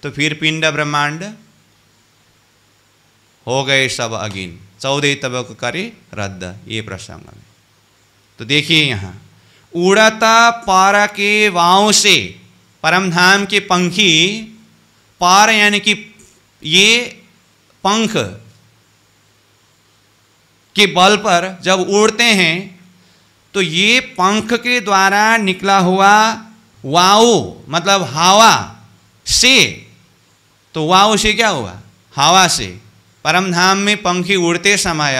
तो फिर पिंड ब्रह्मांड हो गए सब अगिन चौदह तब करे रद्द ये प्रसंग में तो देखिए यहाँ उड़ता पारा के वाव से परमधाम के पंखी पार यानी कि ये पंख के बल पर जब उड़ते हैं तो ये पंख के द्वारा निकला हुआ वाओ मतलब हावा से तो वाओ से क्या हुआ हवा से परमधाम में पंखी उड़ते समय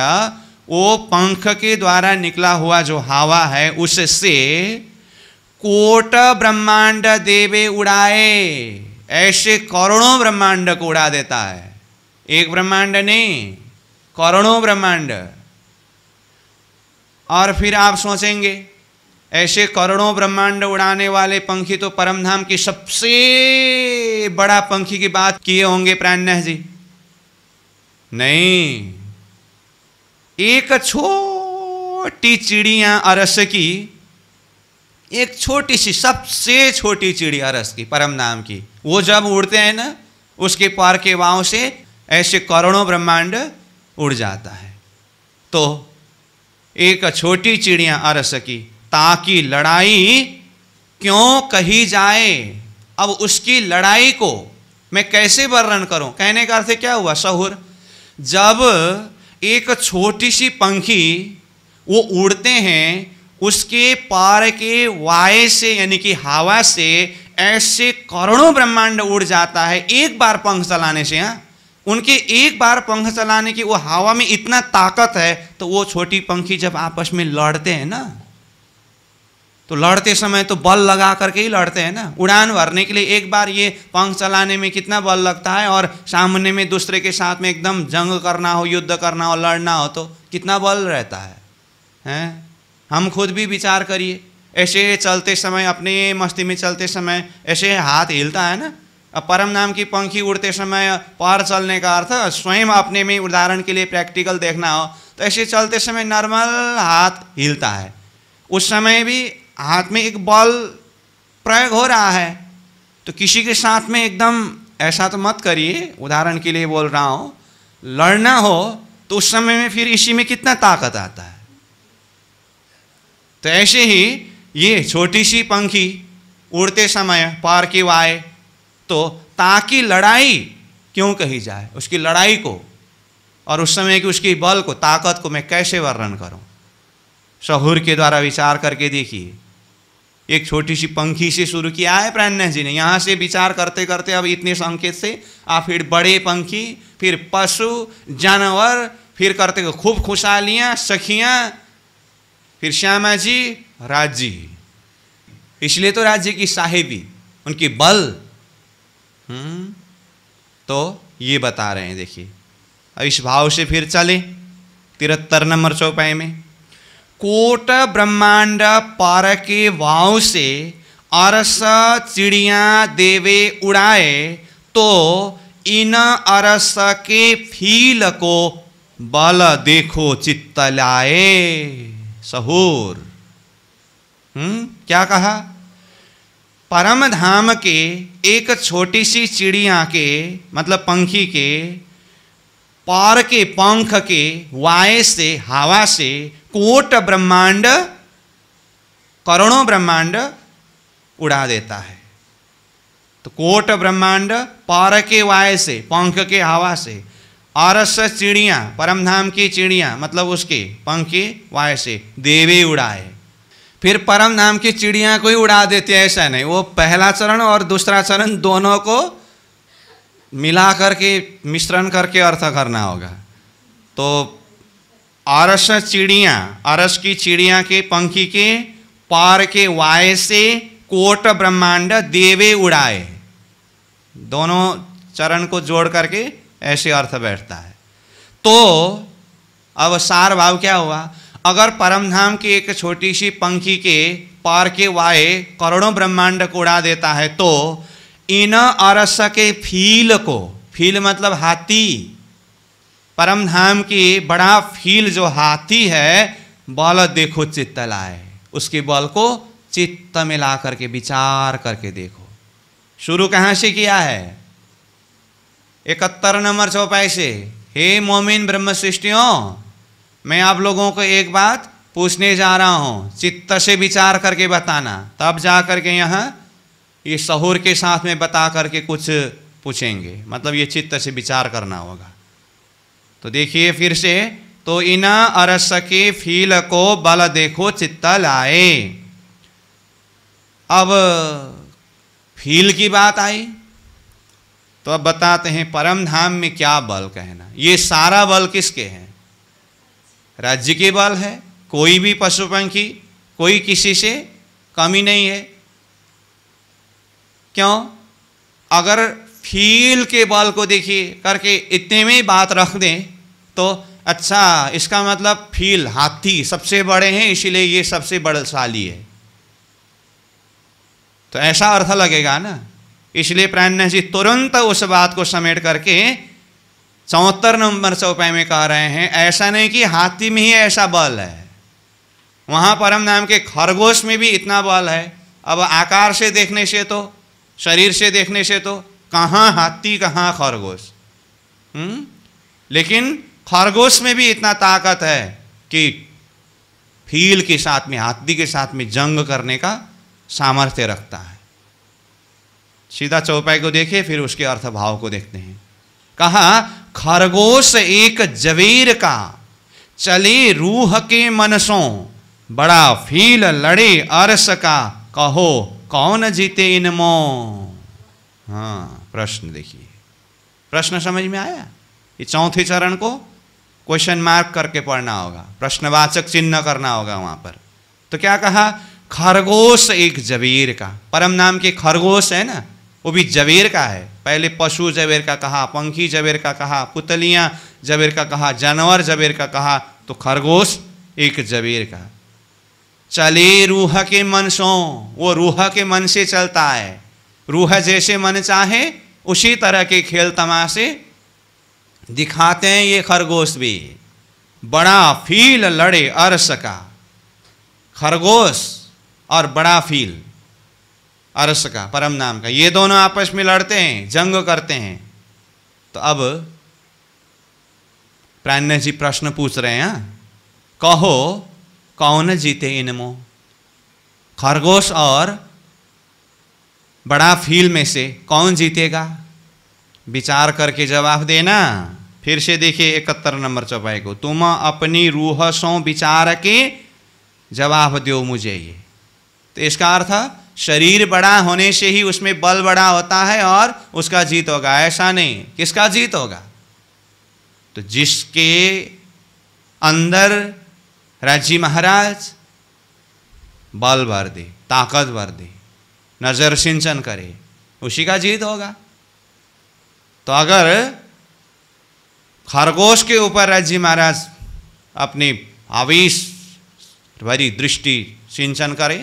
वो पंख के द्वारा निकला हुआ जो हवा है उससे कोट ब्रह्मांड देवे उड़ाए ऐसे करोड़ों ब्रह्मांड को उड़ा देता है एक ब्रह्मांड नहीं करोड़ों ब्रह्मांड और फिर आप सोचेंगे ऐसे करोड़ों ब्रह्मांड उड़ाने वाले पंखी तो परमधाम की सबसे बड़ा पंखी की बात किए होंगे प्राण जी नहीं एक छोटी चिड़िया अरस की एक छोटी सी सबसे छोटी चिड़ी अरस की परम नाम की वो जब उड़ते हैं ना उसके पार के वाव से ऐसे करोड़ों ब्रह्मांड उड़ जाता है तो एक छोटी चिड़िया अरस की ताकि लड़ाई क्यों कही जाए अब उसकी लड़ाई को मैं कैसे वर्णन करूं कहने का अर्थ क्या हुआ शहुर जब एक छोटी सी पंखी वो उड़ते हैं उसके पार के वाय से यानी कि हवा से ऐसे करोड़ों ब्रह्मांड उड़ जाता है एक बार पंख चलाने से हाँ उनके एक बार पंख चलाने की वो हवा में इतना ताकत है तो वो छोटी पंखी जब आपस में लड़ते हैं ना तो लड़ते समय तो बल लगा करके ही लड़ते हैं ना उड़ान भरने के लिए एक बार ये पंख चलाने में कितना बल लगता है और सामने में दूसरे के साथ में एकदम जंग करना हो युद्ध करना हो लड़ना हो तो कितना बल रहता है हैं हम खुद भी विचार करिए ऐसे चलते समय अपने मस्ती में चलते समय ऐसे हाथ हिलता है ना अब परम नाम की पंखी उड़ते समय पार चलने का अर्थ स्वयं अपने में उदाहरण के लिए प्रैक्टिकल देखना हो तो ऐसे चलते समय नॉर्मल हाथ हिलता है उस समय भी हाथ में एक बॉल प्रयोग हो रहा है तो किसी के साथ में एकदम ऐसा तो मत करिए उदाहरण के लिए बोल रहा हूँ लड़ना हो तो उस समय में फिर इसी में कितना ताकत आता है तो ऐसे ही ये छोटी सी पंखी उड़ते समय पार की वाय तो ताकि लड़ाई क्यों कही जाए उसकी लड़ाई को और उस समय की उसकी बल को ताकत को मैं कैसे वर्णन करूं शहूर के द्वारा विचार करके देखिए एक छोटी सी पंखी से शुरू किया है प्राण्य जी ने यहाँ से विचार करते करते अब इतने संकेत से आप फिर बड़े पंखी फिर पशु जानवर फिर करते खूब खुशहालियाँ सखियाँ फिर श्यामा जी राज्य इसलिए तो राज्य की साहिबी उनकी बल हम्म तो ये बता रहे हैं देखिए अब इस भाव से फिर चले तिहत्तर नंबर चौपाई में कोट ब्रह्मांड पार के वाव से अरस चिड़िया देवे उड़ाए तो इन अरस के फील को बल देखो चित्त लाए सहूर हम्म क्या कहा परम धाम के एक छोटी सी चिड़िया के मतलब पंखी के पार के पंख के वाय से हवा से कोट ब्रह्मांड करोड़ों ब्रह्मांड उड़ा देता है तो कोट ब्रह्मांड पार के वाय से पंख के हवा से आरस चिड़िया परमधाम की चिड़िया मतलब उसके पंख के वाय से देवी उड़ाए फिर परम धाम की चिड़िया को ही उड़ा देती है ऐसा नहीं वो पहला चरण और दूसरा चरण दोनों को मिला करके मिश्रण करके अर्थ करना होगा तो अरस चिड़िया अरस की चिड़िया के पंखी के पार के वाय से कोट ब्रह्मांड देवे उड़ाए दोनों चरण को जोड़ करके ऐसे अर्थ बैठता है तो अब सार भाव क्या हुआ अगर परमधाम की एक छोटी सी पंखी के पार के वाय करोड़ों ब्रह्मांड को उड़ा देता है तो इन अरस के फील को फील मतलब हाथी परम धाम की बड़ा फील जो हाथी है बल देखो चित्त लाए उसके बल को चित्त में ला करके विचार करके देखो शुरू कहाँ से किया है इकहत्तर नंबर चौपाई से हे मोमिन ब्रह्म सृष्टियों मैं आप लोगों को एक बात पूछने जा रहा हूँ चित्त से विचार करके बताना तब जा करके यहाँ ये सहूर के साथ में बता करके कुछ पूछेंगे मतलब ये चित्त से विचार करना होगा तो देखिए फिर से तो इना अरस के फील को बल देखो चित्ता लाए अब फील की बात आई तो अब बताते हैं परम धाम में क्या बल कहना ये सारा बल किसके हैं राज्य के बल है कोई भी पशु पंखी कोई किसी से कमी नहीं है क्यों अगर फील के बल को देखिए करके इतने में बात रख दें तो अच्छा इसका मतलब फील हाथी सबसे बड़े हैं इसीलिए ये सबसे बड़शाली है तो ऐसा अर्थ लगेगा ना इसलिए प्राण जी तुरंत उस बात को समेट करके चौहत्तर नंबर से उपाय में कह रहे हैं ऐसा नहीं कि हाथी में ही ऐसा बल है वहां परम नाम के खरगोश में भी इतना बल है अब आकार से देखने से तो शरीर से देखने से तो कहाँ हाथी कहाँ खरगोश हम्म? लेकिन खरगोश में भी इतना ताकत है कि फील के साथ में हाथी के साथ में जंग करने का सामर्थ्य रखता है सीधा चौपाई को देखे फिर उसके अर्थ भाव को देखते हैं कहा खरगोश एक जवेर का चले रूह के मनसों बड़ा फील लड़े अरस का कहो कौन जीते इनमो हाँ प्रश्न देखिए प्रश्न समझ में आया ये चौथे चरण को क्वेश्चन मार्क करके पढ़ना होगा प्रश्नवाचक चिन्ह करना होगा वहां पर तो क्या कहा खरगोश एक जबीर का परम नाम के खरगोश है ना वो भी जबीर का है पहले पशु जबेर का कहा पंखी जबेर का कहा पुतलियां जबेर का कहा जानवर जबेर का कहा तो खरगोश एक जबीर का चले रूह के मन सो वो रूह के मन से चलता है रूह जैसे मन चाहे उसी तरह के खेल तमाशे दिखाते हैं ये खरगोश भी बड़ा फील लड़े अरस का खरगोश और बड़ा फील अरस का परम नाम का ये दोनों आपस में लड़ते हैं जंग करते हैं तो अब प्राण्य जी प्रश्न पूछ रहे हैं हाँ? कहो कौन जीते इनमो खरगोश और बड़ा फील में से कौन जीतेगा विचार करके जवाब देना फिर से देखिए इकहत्तर नंबर चौपाई को तुम अपनी रूह सो विचार के जवाब दो मुझे ये तो इसका अर्थ शरीर बड़ा होने से ही उसमें बल बड़ा होता है और उसका जीत होगा ऐसा नहीं किसका जीत होगा तो जिसके अंदर राजी महाराज बल भर दे ताकत भर दे नज़र सिंचन करे उसी का जीत होगा तो अगर खरगोश के ऊपर राज्य महाराज अपनी आवेश भरी दृष्टि सिंचन करे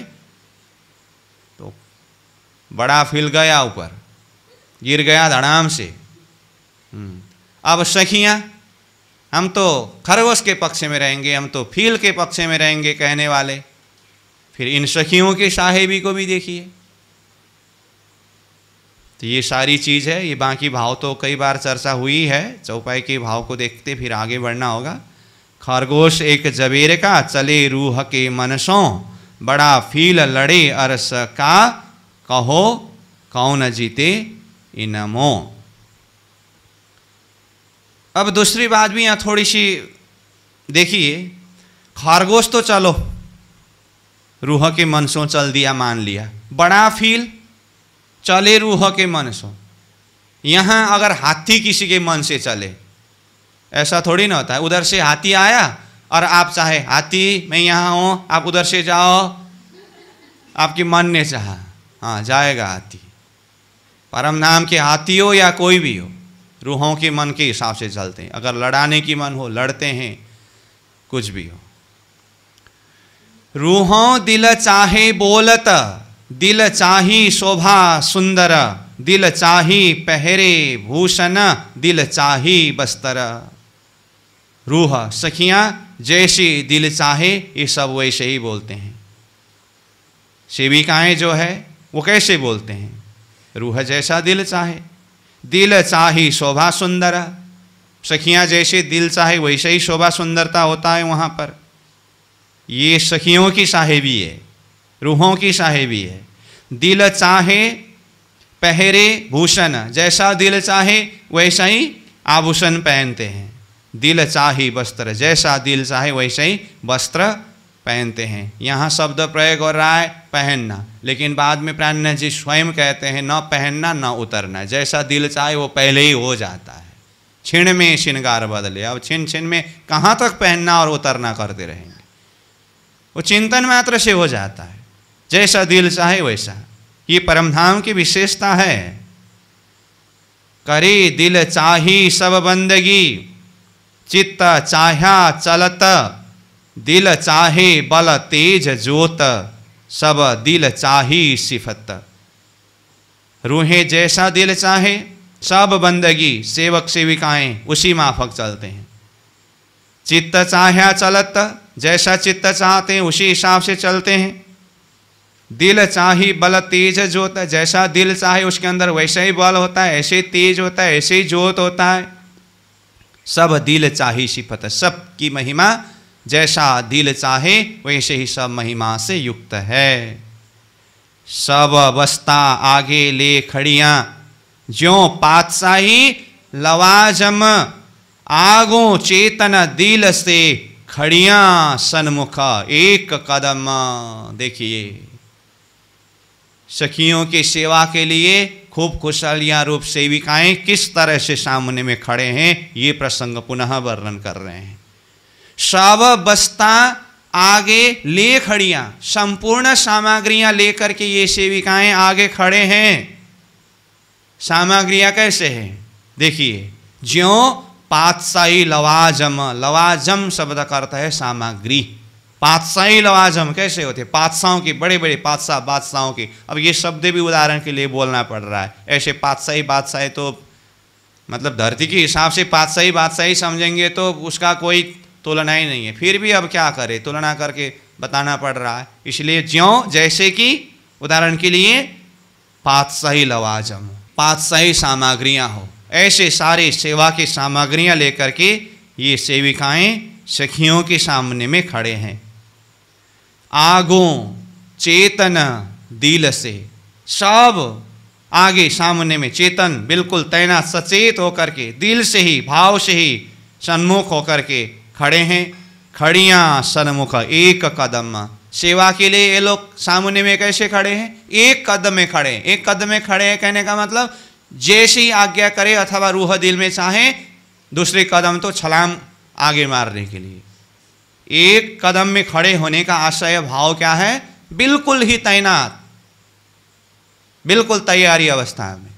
तो बड़ा फिल गया ऊपर गिर गया धड़ाम से हम्म, अब सखियाँ हम तो खरगोश के पक्ष में रहेंगे हम तो फील के पक्ष में रहेंगे कहने वाले फिर इन सखियों के साहेबी को भी देखिए तो ये सारी चीज़ है ये बाकी भाव तो कई बार चर्चा हुई है चौपाई के भाव को देखते फिर आगे बढ़ना होगा खरगोश एक जबेर का चले रूह के मनसों बड़ा फील लड़े अरस का कहो कौन जीते इनमो अब दूसरी बात भी यहाँ थोड़ी सी देखिए खरगोश तो चलो रूह के मनसों चल दिया मान लिया बड़ा फील चले रूह के मन सो यहाँ अगर हाथी किसी के मन से चले ऐसा थोड़ी ना होता है उधर से हाथी आया और आप चाहे हाथी मैं यहाँ हूँ आप उधर से जाओ आपके मन ने चाहा हाँ जाएगा हाथी परम नाम के हाथी हो या कोई भी हो रूहों के मन के हिसाब से चलते हैं अगर लड़ाने की मन हो लड़ते हैं कुछ भी हो रूहों दिल चाहे बोलता दिल चाही शोभा सुंदर दिल चाही पहरे भूषण दिल चाही बस्तर रूह सखियाँ जैसी दिल चाहे ये सब वैसे ही बोलते हैं सेविकाएं जो है वो कैसे बोलते हैं रूह जैसा दिल चाहे दिल चाही शोभा सुंदर सखियाँ जैसे दिल चाहे वैसे ही शोभा सुंदरता होता है वहाँ पर ये सखियों की साहेबी है रूहों की साहेबी है दिल चाहे पहरे भूषण जैसा दिल चाहे वैसा ही आभूषण पहनते हैं दिल चाहे वस्त्र जैसा दिल चाहे वैसे ही वस्त्र पहनते हैं यहाँ शब्द प्रयोग हो रहा है पहनना लेकिन बाद में प्राण जी स्वयं कहते हैं न पहनना न उतरना जैसा दिल चाहे वो पहले ही हो जाता है छिण में श्रृंगार बदले अब छिन छिन में कहाँ तक पहनना और उतरना करते रहेंगे वो चिंतन मात्र से हो जाता है जैसा दिल चाहे वैसा ये परमधाम की विशेषता है करे दिल चाही सब बंदगी चित्त चाह्या चलत दिल चाहे बल तेज जोत सब दिल चाही सिफत रूहें जैसा दिल चाहे सब बंदगी सेवक सेविकाएं उसी माफक चलते हैं चित्त चाह्या चलत जैसा चित्त चाहते हैं उसी हिसाब से चलते हैं दिल चाहे बल तेज जोत जैसा दिल चाहे उसके अंदर वैसा ही बल होता है ऐसे तेज होता है ऐसे ही जोत होता है सब दिल चाहे सिफत सब की महिमा जैसा दिल चाहे वैसे ही सब महिमा से युक्त है सब अवस्था आगे ले खड़िया ज्यो पातशाही लवाजम आगो चेतन दिल से खड़िया सन्मुख एक कदम देखिए सखियों की सेवा के लिए खूब कुशलियाँ रूप सेविकाएं किस तरह से सामने में खड़े हैं ये प्रसंग पुनः वर्णन कर रहे हैं सब बस्ता आगे ले खड़ियाँ संपूर्ण सामग्रियाँ लेकर के ये सेविकाएं आगे खड़े हैं सामग्रियाँ कैसे हैं देखिए ज्यों पातशाही लवाजम लवाजम शब्द का अर्थ है सामग्री पातशाही लवाजम कैसे होते पातशाहों के बड़े बड़े पातशाह बादशाहों के अब ये शब्द भी उदाहरण के लिए बोलना पड़ रहा है ऐसे पातशाही बादशाह तो मतलब धरती के हिसाब से पातशाही बादशाही समझेंगे तो उसका कोई तुलना ही नहीं है फिर भी अब क्या करें तुलना करके बताना पड़ रहा है इसलिए ज्यों जैसे कि उदाहरण के लिए पातशाही लवाजम पातशाही सामग्रियाँ हो ऐसे सारे सेवा की सामग्रियाँ लेकर के ये सेविकाएँ सखियों के सामने में खड़े हैं आगों चेतन दिल से सब आगे सामने में चेतन बिल्कुल तैनात सचेत होकर के दिल से ही भाव से ही सन्मुख होकर के खड़े हैं खड़िया सन्मुख एक कदम सेवा के लिए ये लोग सामने में कैसे खड़े हैं एक कदम में खड़े हैं एक कदम में खड़े हैं कहने का मतलब जैसे ही आज्ञा करे अथवा रूह दिल में चाहे दूसरे कदम तो छलाम आगे मारने के लिए एक कदम में खड़े होने का आशय भाव क्या है बिल्कुल ही तैनात बिल्कुल तैयारी अवस्था में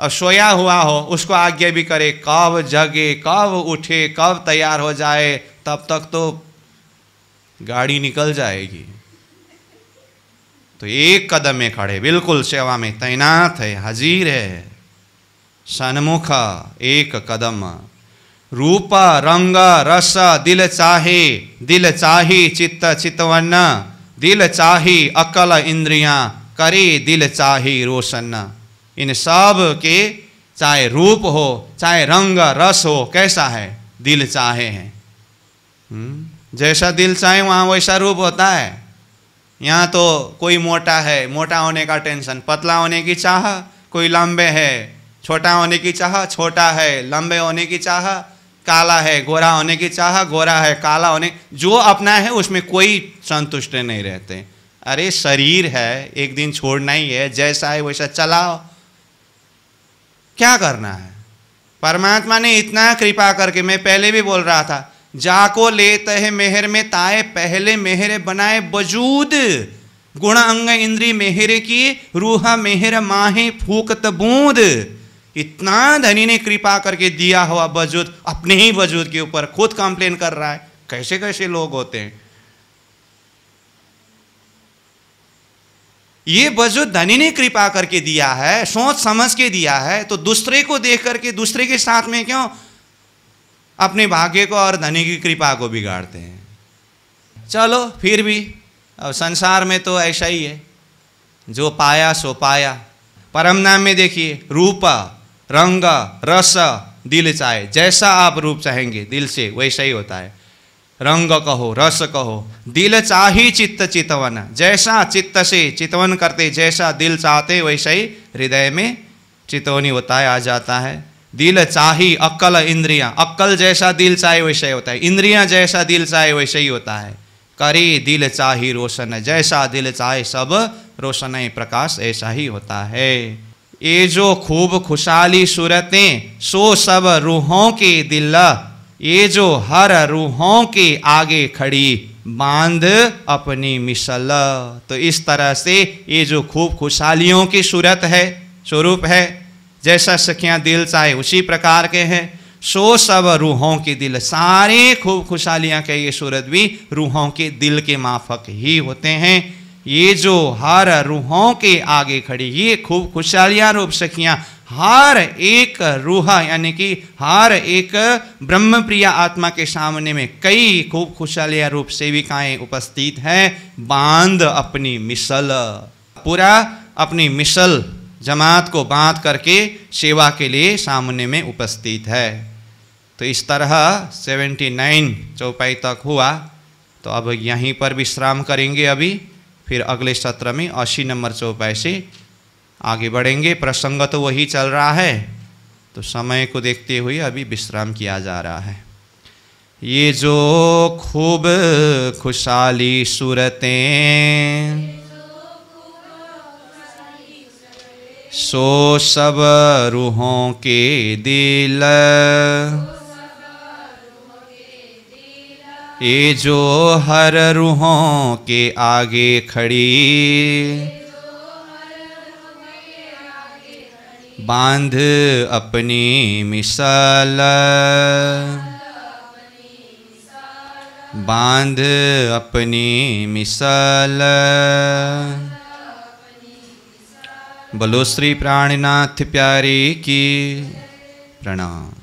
और सोया हुआ हो उसको आज्ञा भी करे कब जगे कब उठे कब तैयार हो जाए तब तक तो गाड़ी निकल जाएगी तो एक कदम में खड़े बिल्कुल सेवा में तैनात है हाजिर है सन्मुख एक कदम रूप रंग रस दिल चाहे दिल चाही चित्त चितवन्न दिल चाही अकल इंद्रिया करे दिल चाही रोशन इन सब के चाहे रूप हो चाहे रंग रस हो कैसा है दिल चाहे हैं हम्म, जैसा दिल चाहे वहाँ वैसा रूप होता है यहाँ तो कोई मोटा है मोटा होने का टेंशन पतला होने की चाह कोई लंबे है छोटा होने की चाह छोटा है लंबे होने की चाह काला है गोरा होने की चाह गोरा है काला होने जो अपना है उसमें कोई संतुष्ट नहीं रहते अरे शरीर है एक दिन छोड़ना ही है जैसा है वैसा चलाओ क्या करना है परमात्मा ने इतना कृपा करके मैं पहले भी बोल रहा था जाको लेते हैं मेहर में ताए पहले मेहर बनाए वजूद गुण अंग इंद्री मेहरे की रूह मेहर माहे फूकत बूंद इतना धनी ने कृपा करके दिया हुआ वजूद अपने ही वजूद के ऊपर खुद कंप्लेन कर रहा है कैसे कैसे लोग होते हैं ये वजूद धनी ने कृपा करके दिया है सोच समझ के दिया है तो दूसरे को देख करके दूसरे के साथ में क्यों अपने भाग्य को और धनी की कृपा को बिगाड़ते हैं चलो फिर भी अब संसार में तो ऐसा ही है जो पाया सो पाया परम नाम में देखिए रूपा रंग रस दिल चाहे जैसा आप रूप चाहेंगे दिल से वैसा ही होता है रंग कहो रस कहो दिल चाही चित्त चितवन जैसा चित्त से चितवन करते जैसा दिल चाहते वैसा ही हृदय में चितवनी होता है आ जाता है दिल चाही अक्कल इंद्रिया अक्कल जैसा दिल चाहे वैसा ही होता है इंद्रिया जैसा दिल चाहे वैसा ही होता है करी दिल चाही रोशन जैसा दिल चाहे सब रोशन प्रकाश ऐसा ही होता है ये जो खूब खुशहाली सूरतें सो सब रूहों के दिल ये जो हर रूहों के आगे खड़ी बांध अपनी मिसल तो इस तरह से ये जो खूब खुशहालियों की सूरत है स्वरूप है जैसा सखियाँ दिल चाहे उसी प्रकार के हैं सो सब रूहों के दिल सारे खूब खुशहालियाँ के ये सूरत भी रूहों के दिल के माफक ही होते हैं ये जो हर रूहों के आगे खड़ी ये खूब खुशहालियाँ रूप सखियाँ हर एक रूह यानी कि हर एक ब्रह्म प्रिया आत्मा के सामने में कई खूब खुशहालिया रूप सेविकाएं उपस्थित हैं बांध अपनी मिसल पूरा अपनी मिसल जमात को बांध करके सेवा के लिए सामने में उपस्थित है तो इस तरह 79 चौपाई तक हुआ तो अब यहीं पर विश्राम करेंगे अभी फिर अगले सत्र में अस्सी नंबर चौपाई से आगे बढ़ेंगे प्रसंग तो वही चल रहा है तो समय को देखते हुए अभी विश्राम किया जा रहा है ये जो खूब खुशहाली सूरतें सो सब रूहों के दिल ये जो हर रूहों के आगे खड़ी बांध अपनी मिसाल बांध अपनी मिसाल बलोश्री श्री प्राणनाथ प्यारी की प्रणाम